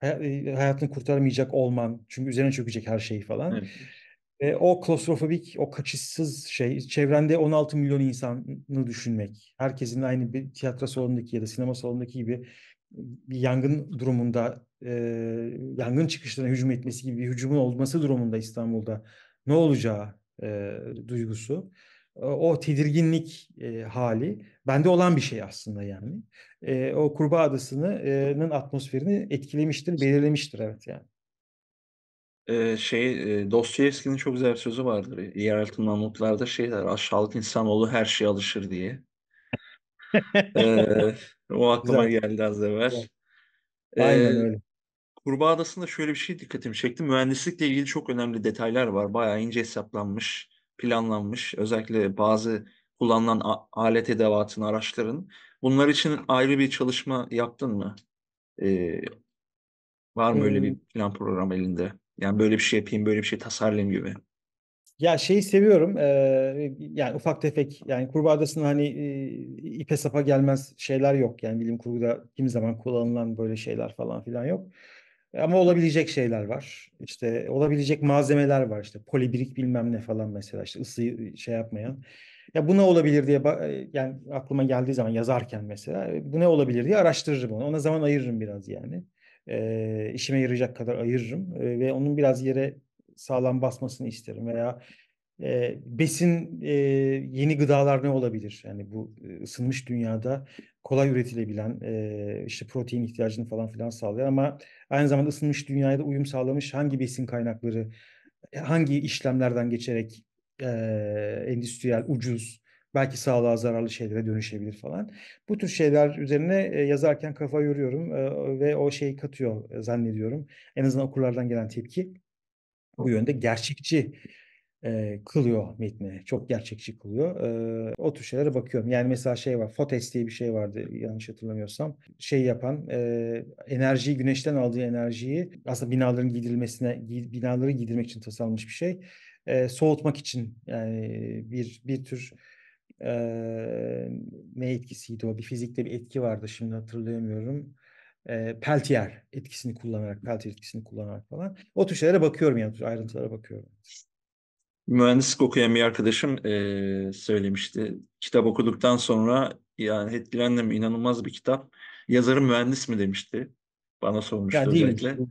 hay- hayatını kurtaramayacak olman, çünkü üzerine çökecek her şeyi falan. Evet. E, o klostrofobik, o kaçışsız şey, çevrende 16 milyon insanı düşünmek, herkesin aynı bir tiyatro salonundaki ya da sinema salonundaki gibi bir yangın durumunda, e, yangın çıkışlarına hücum etmesi gibi bir hücumun olması durumunda İstanbul'da ne olacağı, e, duygusu. E, o tedirginlik e, hali bende olan bir şey aslında yani. E, o Kurbağa Adası'nın atmosferini etkilemiştir, belirlemiştir evet yani. Ee, şey e, Dostoyevski'nin çok güzel bir sözü vardır. Yeraltı mamutlarda şey der, aşağılık insanoğlu her şeye alışır diye. ee, o aklıma güzel. geldi az evvel. Güzel. E, Aynen ee, öyle. Kurbağa Adası'nda şöyle bir şey dikkatimi çekti. Mühendislikle ilgili çok önemli detaylar var. Bayağı ince hesaplanmış, planlanmış. Özellikle bazı kullanılan alet edevatını, araçların. Bunlar için ayrı bir çalışma yaptın mı? Ee, var mı hmm. öyle bir plan program elinde? Yani böyle bir şey yapayım, böyle bir şey tasarlayayım gibi. Ya şeyi seviyorum. E, yani ufak tefek yani Kurbağa Adası'nın hani e, ipe sapa gelmez şeyler yok. Yani bilim kurguda kimi zaman kullanılan böyle şeyler falan filan yok. Ama olabilecek şeyler var. İşte olabilecek malzemeler var. İşte polibrik bilmem ne falan mesela işte ısıyı şey yapmayan. Ya bu ne olabilir diye e, yani aklıma geldiği zaman yazarken mesela e, bu ne olabilir diye araştırırım onu. Ona zaman ayırırım biraz yani. E, işime yarayacak kadar ayırırım e, ve onun biraz yere sağlam basmasını isterim veya e, besin e, yeni gıdalar ne olabilir? Yani bu ısınmış dünyada kolay üretilebilen e, işte protein ihtiyacını falan filan sağlayan ama aynı zamanda ısınmış dünyaya da uyum sağlamış hangi besin kaynakları hangi işlemlerden geçerek e, endüstriyel ucuz belki sağlığa zararlı şeylere dönüşebilir falan. Bu tür şeyler üzerine yazarken kafa yoruyorum ve o şeyi katıyor zannediyorum. En azından okurlardan gelen tepki bu yönde gerçekçi e, kılıyor metni. Çok gerçekçi kılıyor. E, o tür şeylere bakıyorum. Yani mesela şey var. Fotes diye bir şey vardı yanlış hatırlamıyorsam. Şey yapan e, enerjiyi güneşten aldığı enerjiyi aslında binaların giydirilmesine binaları giydirmek için tasarlanmış bir şey. E, soğutmak için yani bir bir tür e, ne etkisiydi o? Bir fizikte bir etki vardı şimdi hatırlayamıyorum e, Peltier etkisini kullanarak, Peltier etkisini kullanarak falan. O tür şeylere bakıyorum yani ayrıntılara bakıyorum mühendislik okuyan bir arkadaşım e, söylemişti. Kitap okuduktan sonra yani etkilendim inanılmaz bir kitap. Yazarı mühendis mi demişti. Bana sormuştu ya, değil özellikle. Değil.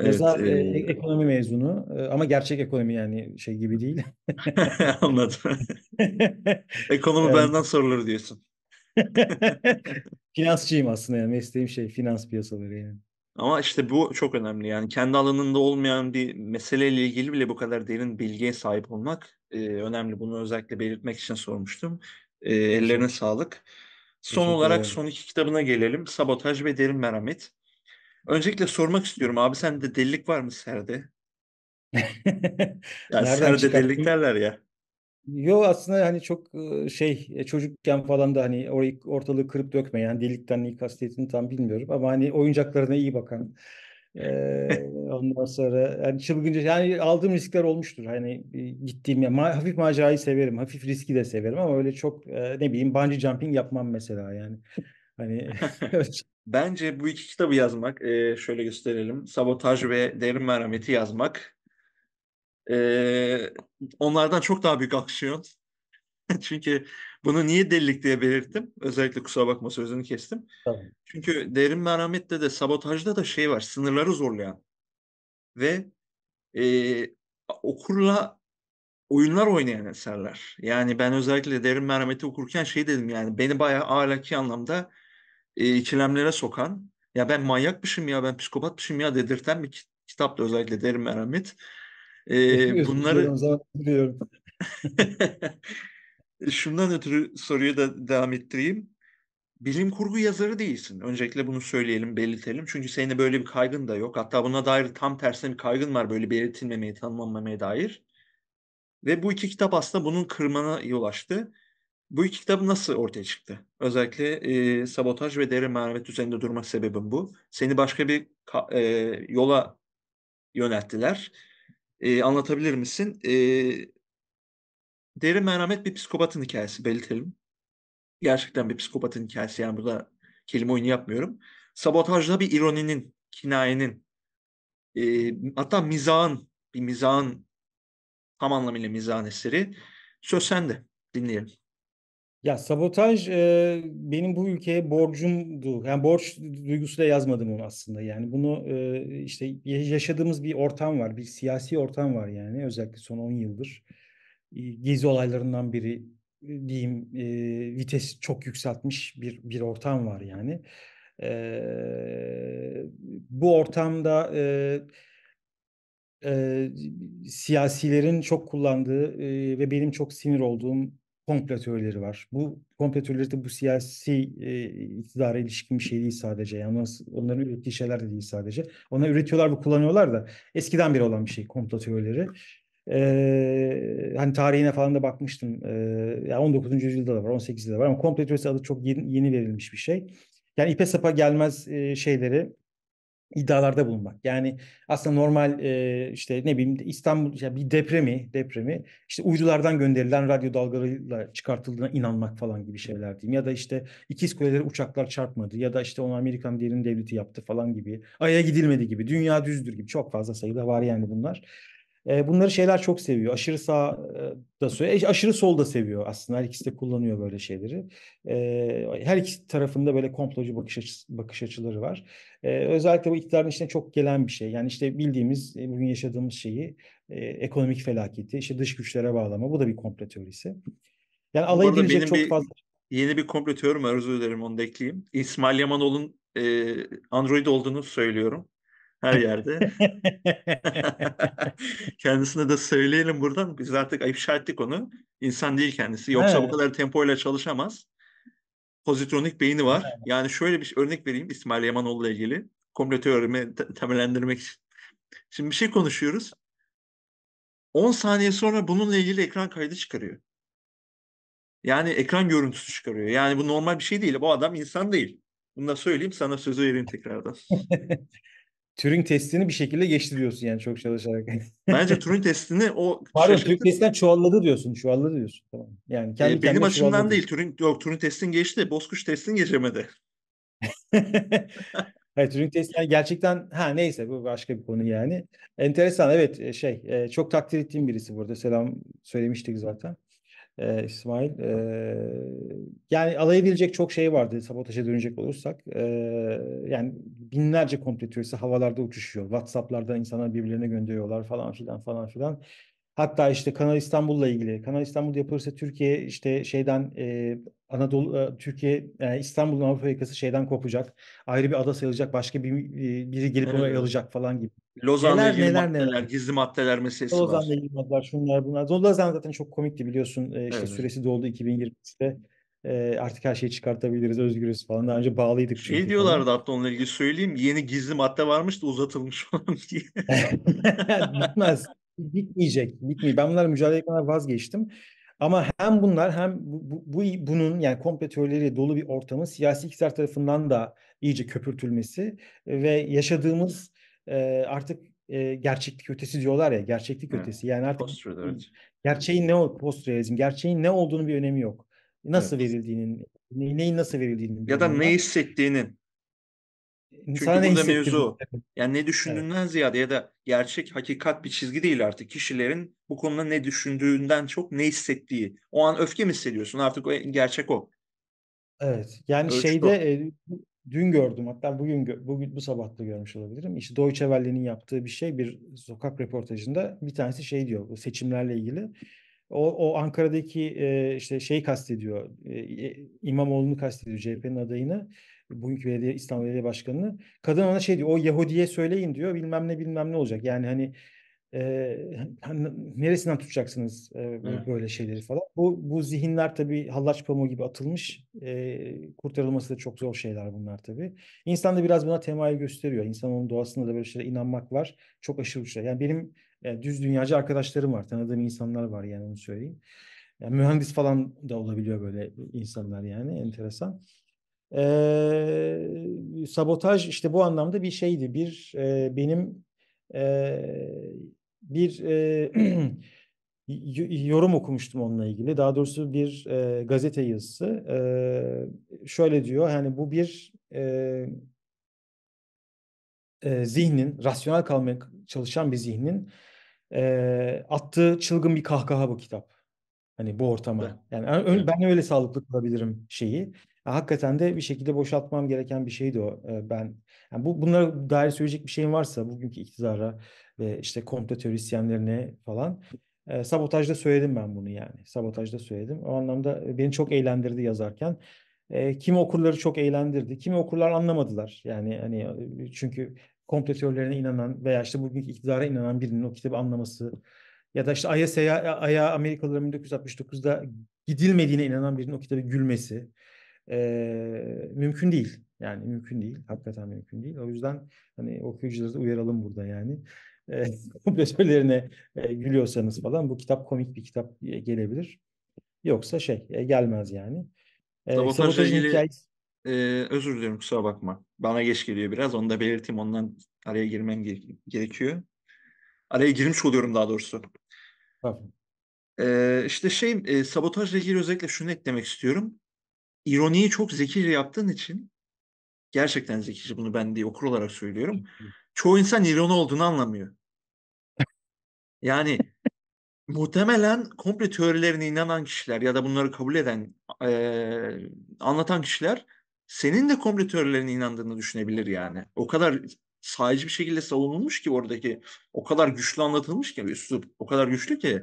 Evet, Yazar e, e ekonomi mezunu e, ama gerçek ekonomi yani şey gibi değil. Anladım. ekonomi yani. benden sorulur diyorsun. Finansçıyım aslında yani mesleğim şey finans piyasaları yani. Ama işte bu çok önemli yani kendi alanında olmayan bir meseleyle ilgili bile bu kadar derin bilgiye sahip olmak e, önemli. Bunu özellikle belirtmek için sormuştum. E, ellerine sağlık. Son olarak son iki kitabına gelelim. Sabotaj ve Derin Merhamet. Öncelikle sormak istiyorum abi sende delilik var mı Serde? yani Serde çıkarttın? delilik derler ya. Yo aslında hani çok şey e, çocukken falan da hani orayı ortalığı kırıp dökmeyen yani delikten iyi kastettiğini tam bilmiyorum ama hani oyuncaklarına iyi bakan ee, ondan sonra yani çılgınca yani aldığım riskler olmuştur. Hani gittiğim ya ma- hafif macerayı severim. Hafif riski de severim ama öyle çok e, ne bileyim bungee jumping yapmam mesela yani. Hani şey. Bence bu iki kitabı yazmak, e, şöyle gösterelim. Sabotaj ve Derin Merhamet'i yazmak ee, onlardan çok daha büyük aksiyon. Çünkü bunu niye delilik diye belirttim. Özellikle kusura bakma sözünü kestim. Tamam. Çünkü derin merhamette de sabotajda da şey var. Sınırları zorlayan. Ve e, okurla oyunlar oynayan eserler. Yani ben özellikle derin merhameti okurken şey dedim yani beni bayağı ahlaki anlamda e, ikilemlere sokan ya ben manyakmışım ya ben psikopatmışım ya dedirten bir kitaptı özellikle derin merhamet. Ee, bunları... Biliyorum. Şundan ötürü soruyu da devam ettireyim. Bilim kurgu yazarı değilsin. Öncelikle bunu söyleyelim, belirtelim. Çünkü senin de böyle bir kaygın da yok. Hatta buna dair tam tersine bir kaygın var böyle belirtilmemeye, tanımlanmamaya dair. Ve bu iki kitap aslında bunun kırmana yol açtı. Bu iki kitap nasıl ortaya çıktı? Özellikle e, sabotaj ve derin merhamet üzerinde durma sebebim bu. Seni başka bir e, yola yönelttiler e, anlatabilir misin? E, derin merhamet bir psikopatın hikayesi belirtelim. Gerçekten bir psikopatın hikayesi yani burada kelime oyunu yapmıyorum. Sabotajda bir ironinin, kinayenin e, hatta mizahın bir mizahın tam anlamıyla mizahın eseri. Söz sende dinleyelim. Ya sabotaj e, benim bu ülkeye borcumdu. Yani borç duygusuyla yazmadım onu aslında. Yani bunu e, işte yaşadığımız bir ortam var. Bir siyasi ortam var yani özellikle son 10 yıldır. Gezi olaylarından biri diyeyim e, vites çok yükseltmiş bir bir ortam var yani. E, bu ortamda e, e, siyasilerin çok kullandığı e, ve benim çok sinir olduğum komplo teorileri var. Bu komplo teorileri de bu siyasi e, iktidara ilişkin bir şey değil sadece. Yani onların ürettiği şeyler de değil sadece. Onlar üretiyorlar ve kullanıyorlar da eskiden beri olan bir şey komplo teorileri. Ee, hani tarihine falan da bakmıştım. Ee, yani 19. yüzyılda da var, 18'de de var ama komplo teorisi adı çok yeni, yeni verilmiş bir şey. Yani ipe sapa gelmez e, şeyleri, iddialarda bulunmak. Yani aslında normal e, işte ne bileyim İstanbul ya bir depremi depremi işte uydulardan gönderilen radyo dalgalarıyla çıkartıldığına inanmak falan gibi şeyler diyeyim. Ya da işte ikiz kuleleri uçaklar çarpmadı ya da işte onu Amerikan diğerinin devleti yaptı falan gibi. Ay'a gidilmedi gibi. Dünya düzdür gibi. Çok fazla sayıda var yani bunlar. E, bunları şeyler çok seviyor. Aşırı sağ e, da seviyor. Aşırı sol da seviyor aslında. Her ikisi de kullanıyor böyle şeyleri. E, her iki tarafında böyle komplocu bakış, açısı, bakış açıları var. E, özellikle bu iktidarın içine çok gelen bir şey. Yani işte bildiğimiz e, bugün yaşadığımız şeyi e, ekonomik felaketi, işte dış güçlere bağlama. Bu da bir komplo teorisi. Yani alay edilecek çok bir, fazla. Şey yeni bir komplo teorim arzu ederim onu da ekleyeyim. İsmail Yamanoğlu'nun e, Android olduğunu söylüyorum her yerde. Kendisine de söyleyelim buradan. Biz artık ifşa ettik onu. İnsan değil kendisi. Yoksa evet. bu kadar tempoyla çalışamaz. Pozitronik beyni var. Evet. Yani şöyle bir örnek vereyim İsmail Yamanoğlu ile ilgili. Komple teorimi temellendirmek için. Şimdi bir şey konuşuyoruz. 10 saniye sonra bununla ilgili ekran kaydı çıkarıyor. Yani ekran görüntüsü çıkarıyor. Yani bu normal bir şey değil. Bu adam insan değil. Bunu da söyleyeyim sana sözü vereyim tekrardan. Turing testini bir şekilde geçti diyorsun yani çok çalışarak. Bence Turing testini o Pardon şaşırtı... Turing testinden çoğalladı diyorsun. çoğalladı diyorsun. Tamam. Yani kendi e, benim açımdan çuvalladı. değil. Turing yok Turing testini geçti. Bozkuş testini geçemedi. evet Turing testi gerçekten ha neyse bu başka bir konu yani. Enteresan evet e, şey e, çok takdir ettiğim birisi burada. Selam söylemiştik zaten e, İsmail. E, yani alayabilecek çok şey vardı sabotaja dönecek olursak. E, yani binlerce komplo teorisi havalarda uçuşuyor. Whatsapp'lardan insanlar birbirlerine gönderiyorlar falan filan falan filan. Hatta işte Kanal İstanbul'la ilgili. Kanal İstanbul yapılırsa Türkiye işte şeyden e, Anadolu Türkiye e, İstanbul'un Avrupa yakası şeyden kopacak. Ayrı bir ada sayılacak. Başka bir e, biri gelip evet. orayı alacak falan gibi. Lozan'la neler, neler, maddeler, neler. gizli maddeler meselesi Lozan'la var. Lozan'la ilgili maddeler şunlar bunlar. Lozan zaten çok komikti biliyorsun. işte evet. süresi doldu 2023'te. artık her şeyi çıkartabiliriz, özgürüz falan. Daha önce bağlıydık. Şey çünkü diyorlardı falan. hatta onunla ilgili söyleyeyim. Yeni gizli madde varmış da uzatılmış falan diye. Bitmez bitmeyecek. bitmiyor Ben bunlar mücadele etmeden vazgeçtim. Ama hem bunlar hem bu, bu, bu bunun yani komple dolu bir ortamın siyasi iktidar tarafından da iyice köpürtülmesi ve yaşadığımız e, artık e, gerçeklik ötesi diyorlar ya gerçeklik evet. ötesi yani artık Post evet. gerçeğin ne postrealizm gerçeğin ne olduğunu bir önemi yok. Nasıl evet. verildiğinin neyin nasıl verildiğinin ya da ne hissettiğinin İnsana Çünkü burada mevzu yani ne düşündüğünden evet. ziyade ya da gerçek hakikat bir çizgi değil artık. Kişilerin bu konuda ne düşündüğünden çok ne hissettiği. O an öfke mi hissediyorsun? Artık o gerçek o. Evet. Yani Ölçtü şeyde o. E, dün gördüm hatta bugün bugün bu sabah da görmüş olabilirim. İşte Deutsche Welle'nin yaptığı bir şey bir sokak röportajında bir tanesi şey diyor bu seçimlerle ilgili. O, o Ankara'daki e, işte şeyi kastediyor. E, İmamoğlu'nu kastediyor CHP'nin adayını bugünkü belediye İstanbul Belediye Başkanı'nı. Kadın ona şey diyor o Yahudi'ye söyleyin diyor bilmem ne bilmem ne olacak. Yani hani e, neresinden tutacaksınız e, böyle, şeyleri falan. Bu, bu zihinler tabii hallaç pamuğu gibi atılmış. E, kurtarılması da çok zor şeyler bunlar tabii. İnsan da biraz buna temayül gösteriyor. İnsan doğasında da böyle şeylere inanmak var. Çok aşırı bir şey Yani benim yani düz dünyacı arkadaşlarım var. Tanıdığım insanlar var yani onu söyleyeyim. Yani mühendis falan da olabiliyor böyle insanlar yani enteresan. E, sabotaj işte bu anlamda bir şeydi. Bir e, benim e, bir e, yorum okumuştum onunla ilgili. Daha doğrusu bir e, gazete yazısı. E, şöyle diyor Hani bu bir e, e, zihnin, rasyonel kalmaya çalışan bir zihnin e, attığı çılgın bir kahkaha bu kitap. Hani bu ortama. Yani ben öyle sağlıklı kılabilirim şeyi hakikaten de bir şekilde boşaltmam gereken bir şeydi o. Ee, ben yani bu bunlara dair söyleyecek bir şeyim varsa bugünkü iktidara ve işte komplo teorisyenlerine falan e, sabotajda söyledim ben bunu yani. Sabotajda söyledim. O anlamda e, beni çok eğlendirdi yazarken. E, kimi okurları çok eğlendirdi. Kimi okurlar anlamadılar. Yani hani çünkü komplo teorilerine inanan veya işte bugünkü iktidara inanan birinin o kitabı anlaması ya da işte Ay'a, Ay'a Amerikalıların 1969'da gidilmediğine inanan birinin o kitabı gülmesi e, mümkün değil. Yani mümkün değil. Hakikaten mümkün değil. O yüzden hani okuyucuları da uyaralım burada yani. E, kompletörlerine e, gülüyorsanız falan bu kitap komik bir kitap gelebilir. Yoksa şey e, gelmez yani. E, Sabotajla ilgili hikayesi... e, özür diliyorum kusura bakma. Bana geç geliyor biraz. Onu da belirteyim. Ondan araya girmem gere- gerekiyor. Araya girmiş oluyorum daha doğrusu. Tabii. Ee, işte şey e, sabotajla ilgili özellikle şunu eklemek istiyorum ironiyi çok zekice yaptığın için gerçekten zekice bunu ben de okur olarak söylüyorum. Çoğu insan ironi olduğunu anlamıyor. Yani muhtemelen komple teorilerine inanan kişiler ya da bunları kabul eden e, anlatan kişiler senin de komple teorilerine inandığını düşünebilir yani. O kadar sahici bir şekilde savunulmuş ki oradaki o kadar güçlü anlatılmış ki üslup o kadar güçlü ki.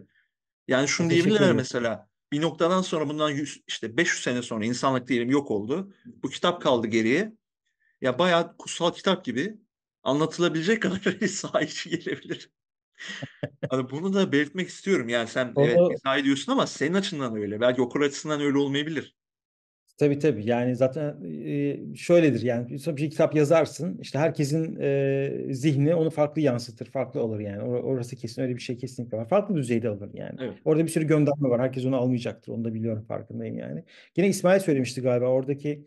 Yani şunu Teşekkür diyebilirler ederim. mesela bir noktadan sonra bundan 100, işte 500 sene sonra insanlık diyelim yok oldu. Bu kitap kaldı geriye. Ya bayağı kutsal kitap gibi anlatılabilecek kadar sahiçi gelebilir. hani bunu da belirtmek istiyorum. Yani sen Onu... evet sahi diyorsun ama senin açından öyle. Belki okur açısından öyle olmayabilir. Tabii tabii yani zaten e, şöyledir yani bir kitap yazarsın işte herkesin e, zihni onu farklı yansıtır farklı olur yani Or- orası kesin öyle bir şey kesinlikle var farklı düzeyde olur yani evet. orada bir sürü gönderme var herkes onu almayacaktır onu da biliyorum farkındayım yani yine İsmail söylemişti galiba oradaki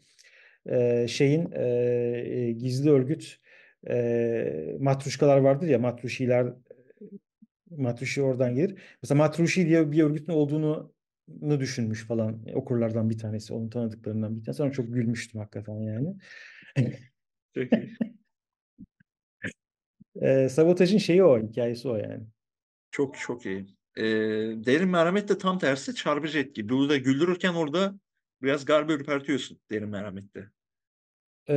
e, şeyin e, gizli örgüt e, matruşkalar vardır ya matruşiler matruşi oradan gelir mesela matruşi diye bir örgütün olduğunu ne düşünmüş falan e, okurlardan bir tanesi. Onun tanıdıklarından bir tanesi. Sonra çok gülmüştüm hakikaten yani. çok iyi. e, sabotajın şeyi o, hikayesi o yani. Çok çok iyi. E, derin merhamet de tam tersi çarpıcı etki. Blue'da güldürürken orada biraz garbe ürpertiyorsun derin merhamette. E,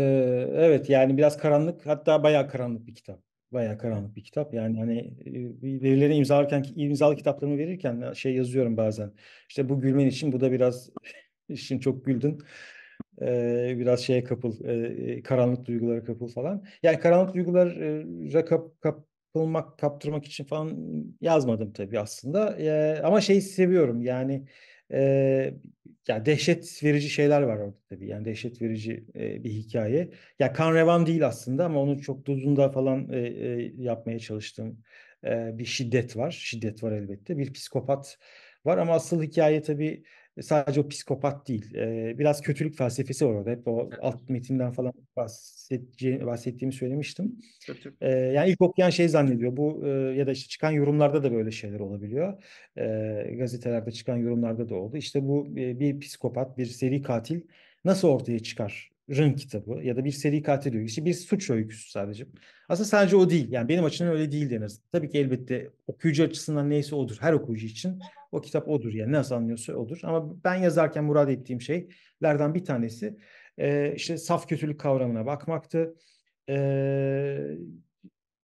evet yani biraz karanlık hatta bayağı karanlık bir kitap. Bayağı karanlık bir kitap. Yani hani verileri imzalarken, imzalı kitaplarımı verirken şey yazıyorum bazen. İşte bu gülmen için bu da biraz için çok güldün. biraz şeye kapıl, karanlık duygulara kapıl falan. Yani karanlık duygulara kap, kapılmak, kaptırmak için falan yazmadım tabii aslında. ama şeyi seviyorum yani yani dehşet verici şeyler var orada tabii. Yani dehşet verici e, bir hikaye. Ya kan revan değil aslında ama onu çok duzunda falan e, e, yapmaya çalıştığım e, bir şiddet var. Şiddet var elbette. Bir psikopat var ama asıl hikaye tabii e, sadece o psikopat değil. E, biraz kötülük felsefesi var orada. Hep o alt metinden falan bahsedeceğim, bahsettiğimi söylemiştim. E, yani ilk okuyan şey zannediyor. Bu e, ya da işte çıkan yorumlarda da böyle şeyler olabiliyor. E, gazetelerde çıkan yorumlarda da oldu. İşte bu e, bir psikopat, bir seri katil nasıl ortaya çıkar Rın kitabı ya da bir seri katil öyküsü bir suç öyküsü sadece. Aslında sadece o değil. Yani benim açımdan öyle değil en Tabii ki elbette okuyucu açısından neyse odur. Her okuyucu için o kitap odur yani nasıl anlıyorsa odur. Ama ben yazarken murad ettiğim şeylerden bir tanesi e, işte saf kötülük kavramına bakmaktı. E,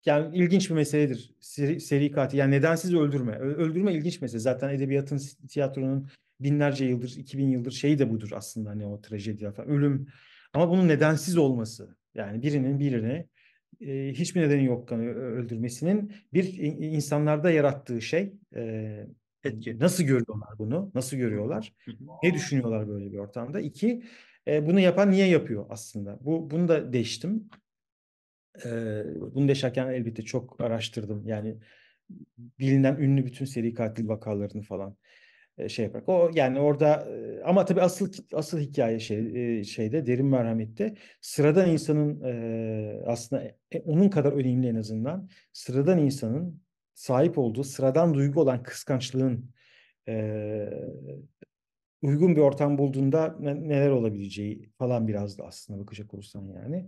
yani ilginç bir meseledir seri, seri katil. Yani nedensiz öldürme. Öldürme ilginç mesele. Zaten edebiyatın, tiyatronun binlerce yıldır, 2000 yıldır şeyi de budur aslında hani o trajedi falan. Ölüm ama bunun nedensiz olması. Yani birinin birini e, hiçbir nedeni yokken öldürmesinin bir insanlarda yarattığı şey e, etki. Nasıl görüyorlar bunu? Nasıl görüyorlar? ne düşünüyorlar böyle bir ortamda? İki, e, bunu yapan niye yapıyor aslında? Bu bunu da değiştim. E, bunu deşerken elbette çok araştırdım. Yani bilinen ünlü bütün seri katil vakalarını falan e, şey yaparak. O yani orada e, ama tabii asıl asıl hikaye şey e, şeyde derin merhamette sıradan insanın e, aslında e, onun kadar önemli en azından sıradan insanın sahip olduğu sıradan duygu olan kıskançlığın e, uygun bir ortam bulduğunda neler olabileceği falan biraz da aslında bakacak olursan yani.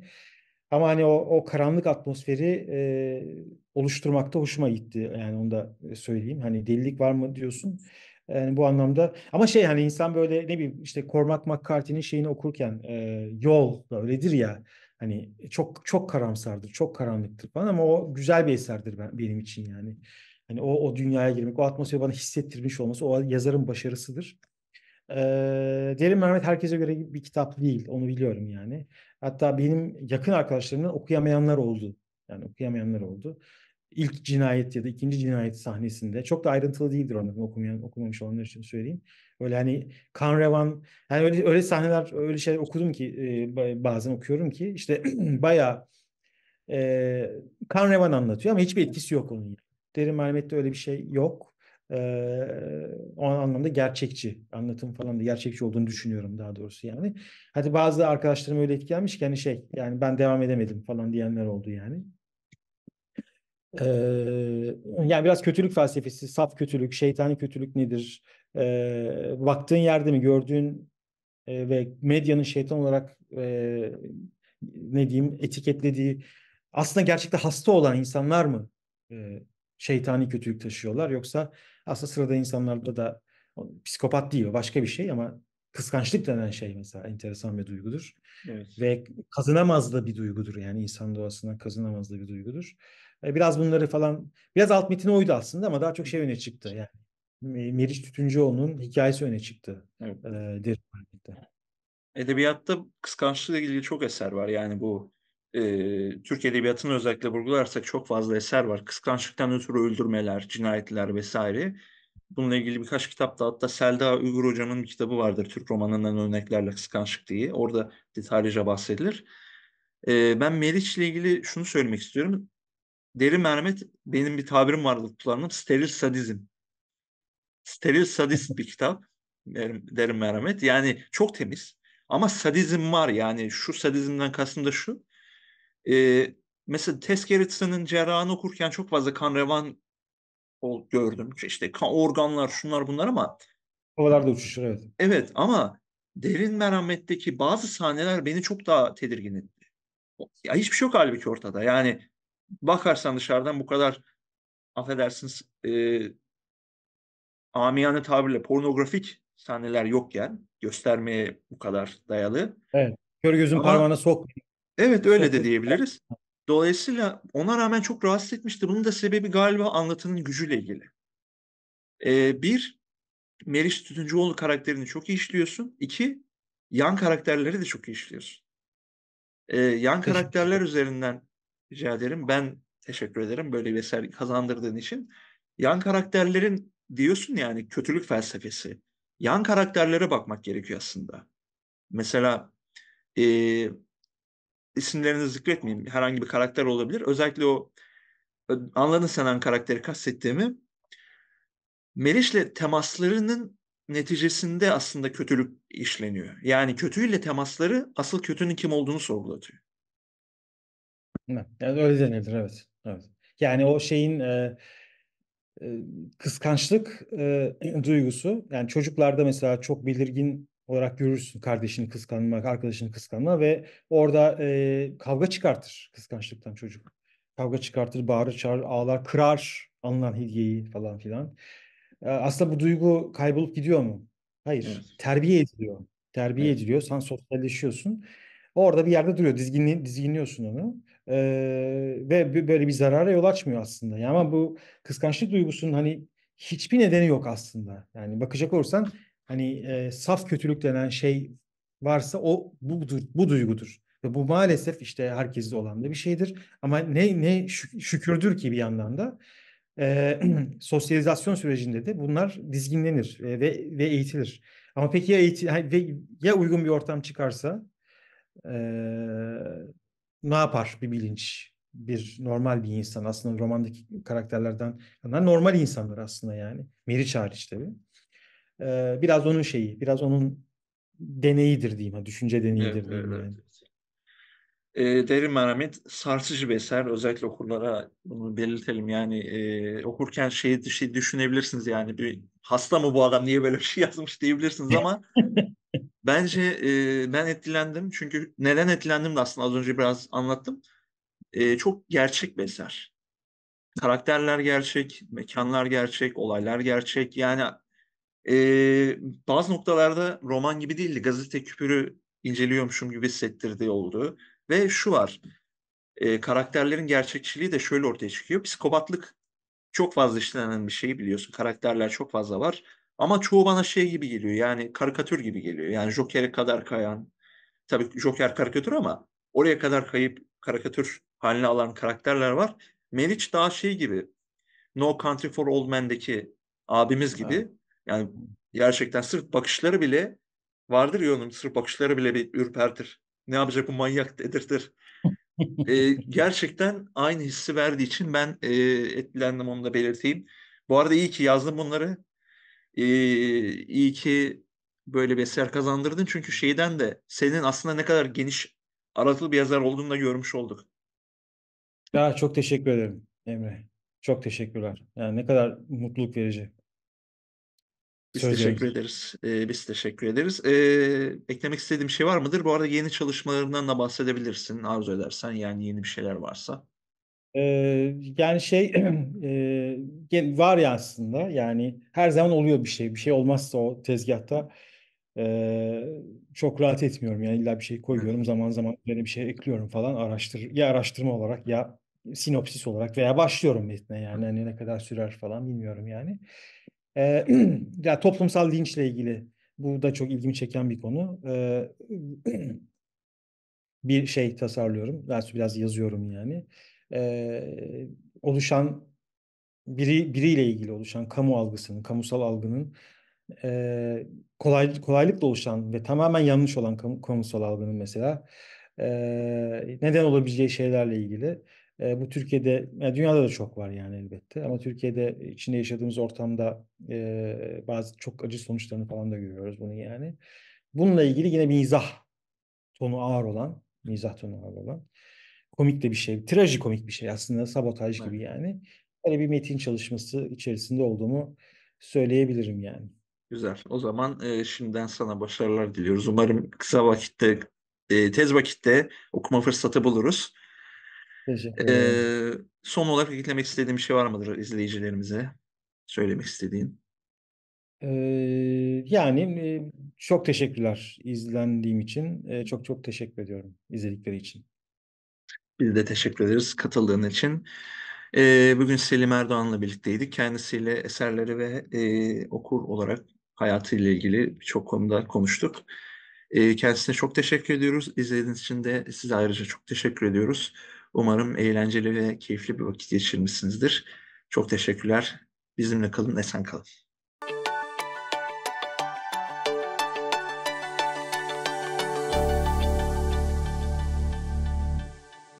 Ama hani o, o karanlık atmosferi e, oluşturmakta hoşuma gitti. Yani onu da söyleyeyim. Hani delilik var mı diyorsun. Yani bu anlamda ama şey hani insan böyle ne bileyim işte Cormac McCarthy'nin şeyini okurken e, yol öyledir ya Hani e, çok çok karamsardır, çok karanlıktır falan ama o güzel bir eserdir ben, benim için yani. Hani o, o dünyaya girmek, o atmosferi bana hissettirmiş olması o yazarın başarısıdır. Ee, Derin Mehmet herkese göre bir kitap değil. Onu biliyorum yani. Hatta benim yakın arkadaşlarımdan okuyamayanlar oldu. Yani okuyamayanlar oldu ilk cinayet ya da ikinci cinayet sahnesinde çok da ayrıntılı değildir onların okumayan okumamış olanlar için söyleyeyim. Öyle hani kan revan yani öyle öyle sahneler öyle şeyler okudum ki e, bazen okuyorum ki işte bayağı e, kan revan anlatıyor ama hiçbir etkisi yok onun. Derin mermette öyle bir şey yok. E, o anlamda gerçekçi anlatım falan da gerçekçi olduğunu düşünüyorum daha doğrusu yani. Hadi bazı arkadaşlarım öyle etkilenmiş ki hani şey yani ben devam edemedim falan diyenler oldu yani. Ee, yani biraz kötülük felsefesi, saf kötülük, şeytani kötülük nedir? Ee, baktığın yerde mi gördüğün e, ve medyanın şeytan olarak e, ne diyeyim etiketlediği aslında gerçekten hasta olan insanlar mı e, şeytani kötülük taşıyorlar yoksa aslında sırada insanlarda da psikopat değil başka bir şey ama kıskançlık denen şey mesela enteresan bir duygudur. Evet. Ve kazınamaz da bir duygudur yani insan doğasına kazınamaz da bir duygudur. Biraz bunları falan biraz alt metin oydu aslında ama daha çok şey öne çıktı. Yani Meriç Tütüncüoğlu'nun hikayesi öne çıktı. Evet. E, derin Edebiyatta kıskançlıkla ilgili çok eser var. Yani bu e, Türk Edebiyatı'nı özellikle vurgularsak çok fazla eser var. Kıskançlıktan ötürü öldürmeler, cinayetler vesaire. Bununla ilgili birkaç kitap da hatta Selda Uygur hocamın bir kitabı vardır. Türk romanından örneklerle kıskançlık diye. Orada detaylıca bahsedilir. E, ben Meriç'le ilgili şunu söylemek istiyorum. Deri mermet benim bir tabirim vardı kullandım. Steril sadizm. Steril sadist bir kitap. Derin, derin merhamet. Yani çok temiz. Ama sadizm var. Yani şu sadizmden kastım da şu. Ee, mesela Teskeritsa'nın cerrahını okurken çok fazla kan revan gördüm. İşte kan, organlar şunlar bunlar ama da uçuşur evet. Evet ama derin merhametteki bazı sahneler beni çok daha tedirgin etti. Ya hiçbir şey yok halbuki ortada. Yani bakarsan dışarıdan bu kadar affedersiniz e, amiyane tabirle pornografik sahneler yokken göstermeye bu kadar dayalı. Evet. Kör gözün parmağına sok. Evet öyle de diyebiliriz. Dolayısıyla ona rağmen çok rahatsız etmişti. Bunun da sebebi galiba anlatının gücüyle ilgili. Ee, bir, Meriç Tütüncüoğlu karakterini çok iyi işliyorsun. İki, yan karakterleri de çok iyi işliyorsun. Ee, yan karakterler üzerinden Rica ederim. Ben teşekkür ederim böyle bir eser kazandırdığın için. Yan karakterlerin diyorsun yani kötülük felsefesi. Yan karakterlere bakmak gerekiyor aslında. Mesela e, isimlerini zikretmeyeyim. Herhangi bir karakter olabilir. Özellikle o anladın senen karakteri kastettiğimi. Meriç'le temaslarının neticesinde aslında kötülük işleniyor. Yani kötüyle temasları asıl kötünün kim olduğunu sorgulatıyor. Yani öyle denilir evet. evet. Yani o şeyin e, e, kıskançlık e, duygusu yani çocuklarda mesela çok belirgin olarak görürsün kardeşini kıskanmak, arkadaşını kıskanma ve orada e, kavga çıkartır kıskançlıktan çocuk. Kavga çıkartır, bağırır, çağırır, ağlar, kırar alınan hediyeyi falan filan. E, aslında bu duygu kaybolup gidiyor mu? Hayır. Evet. Terbiye ediliyor. Terbiye evet. ediliyor. Sen sosyalleşiyorsun. Orada bir yerde duruyor. Dizginli, dizginliyorsun onu e, ve böyle bir zarara yol açmıyor aslında. Yani ama bu kıskançlık duygusunun hani hiçbir nedeni yok aslında. Yani bakacak olursan hani e, saf kötülük denen şey varsa o bu, bu duygudur. Ve bu maalesef işte herkeste olan da bir şeydir. Ama ne ne şükürdür ki bir yandan da e, sosyalizasyon sürecinde de bunlar dizginlenir e, ve ve eğitilir. Ama peki ya eğitim, ya uygun bir ortam çıkarsa e, ne yapar bir bilinç? Bir normal bir insan aslında romandaki karakterlerden onlar normal insanlar aslında yani. Meriç hariç tabii. Ee, biraz onun şeyi, biraz onun deneyidir diyeyim. Düşünce deneyidir evet, diyeyim. Evet. Yani e, Derin Merhamet sarsıcı bir eser. Özellikle okurlara bunu belirtelim. Yani e, okurken şey, şey düşünebilirsiniz yani bir hasta mı bu adam niye böyle bir şey yazmış diyebilirsiniz ama bence e, ben etkilendim. Çünkü neden etkilendim de aslında az önce biraz anlattım. E, çok gerçek bir eser. Karakterler gerçek, mekanlar gerçek, olaylar gerçek. Yani e, bazı noktalarda roman gibi değildi. Gazete küpürü inceliyormuşum gibi hissettirdiği oldu. Ve şu var, e, karakterlerin gerçekçiliği de şöyle ortaya çıkıyor. Psikopatlık çok fazla işlenen bir şey biliyorsun. Karakterler çok fazla var. Ama çoğu bana şey gibi geliyor yani karikatür gibi geliyor. Yani Joker'e kadar kayan, tabii Joker karikatür ama oraya kadar kayıp karikatür haline alan karakterler var. Meriç daha şey gibi, No Country for Old Men'deki abimiz gibi. Evet. Yani gerçekten sırf bakışları bile vardır ya onun sırf bakışları bile bir ürpertir ne yapacak bu manyak dedirtir. e, gerçekten aynı hissi verdiği için ben e, etkilendim onu da belirteyim. Bu arada iyi ki yazdım bunları. E, iyi ki böyle bir eser kazandırdın. Çünkü şeyden de senin aslında ne kadar geniş aralıklı bir yazar olduğunu da görmüş olduk. Ya çok teşekkür ederim Emre. Çok teşekkürler. Yani ne kadar mutluluk verici. Biz Söz teşekkür ederiz. Ee, biz teşekkür ederiz. Ee, eklemek istediğim şey var mıdır? Bu arada yeni çalışmalarından da bahsedebilirsin arzu edersen. Yani yeni bir şeyler varsa. Ee, yani şey e, var ya aslında. Yani her zaman oluyor bir şey. Bir şey olmazsa o tezgahta e, çok rahat etmiyorum. Yani illa bir şey koyuyorum. Zaman zaman üzerine bir şey ekliyorum falan. Araştır, ya araştırma olarak ya sinopsis olarak veya başlıyorum metne yani hani ne kadar sürer falan bilmiyorum yani. E, ya toplumsal linçle ilgili bu da çok ilgimi çeken bir konu. E, bir şey tasarlıyorum. Ben biraz yazıyorum yani. E, oluşan biri biriyle ilgili oluşan kamu algısının, kamusal algının e, kolay, kolaylıkla oluşan ve tamamen yanlış olan kamu, kamusal algının mesela e, neden olabileceği şeylerle ilgili e, bu Türkiye'de, yani dünyada da çok var yani elbette. Ama Türkiye'de içinde yaşadığımız ortamda e, bazı çok acı sonuçlarını falan da görüyoruz bunu yani. Bununla ilgili yine bir mizah tonu ağır olan, mizah tonu ağır olan, komik de bir şey, komik bir şey aslında sabotaj evet. gibi yani. Böyle bir metin çalışması içerisinde olduğumu söyleyebilirim yani. Güzel. O zaman e, şimdiden sana başarılar diliyoruz. Umarım kısa vakitte, e, tez vakitte okuma fırsatı buluruz. Ee, son olarak eklemek istediğim bir şey var mıdır izleyicilerimize? Söylemek istediğin. Ee, yani çok teşekkürler izlendiğim için. Ee, çok çok teşekkür ediyorum izledikleri için. Biz de teşekkür ederiz katıldığın için. Ee, bugün Selim Erdoğan'la birlikteydik. Kendisiyle eserleri ve e, okur olarak hayatıyla ilgili birçok konuda konuştuk. Kendisine çok teşekkür ediyoruz. İzlediğiniz için de size ayrıca çok teşekkür ediyoruz. Umarım eğlenceli ve keyifli bir vakit geçirmişsinizdir. Çok teşekkürler. Bizimle kalın, esen kalın.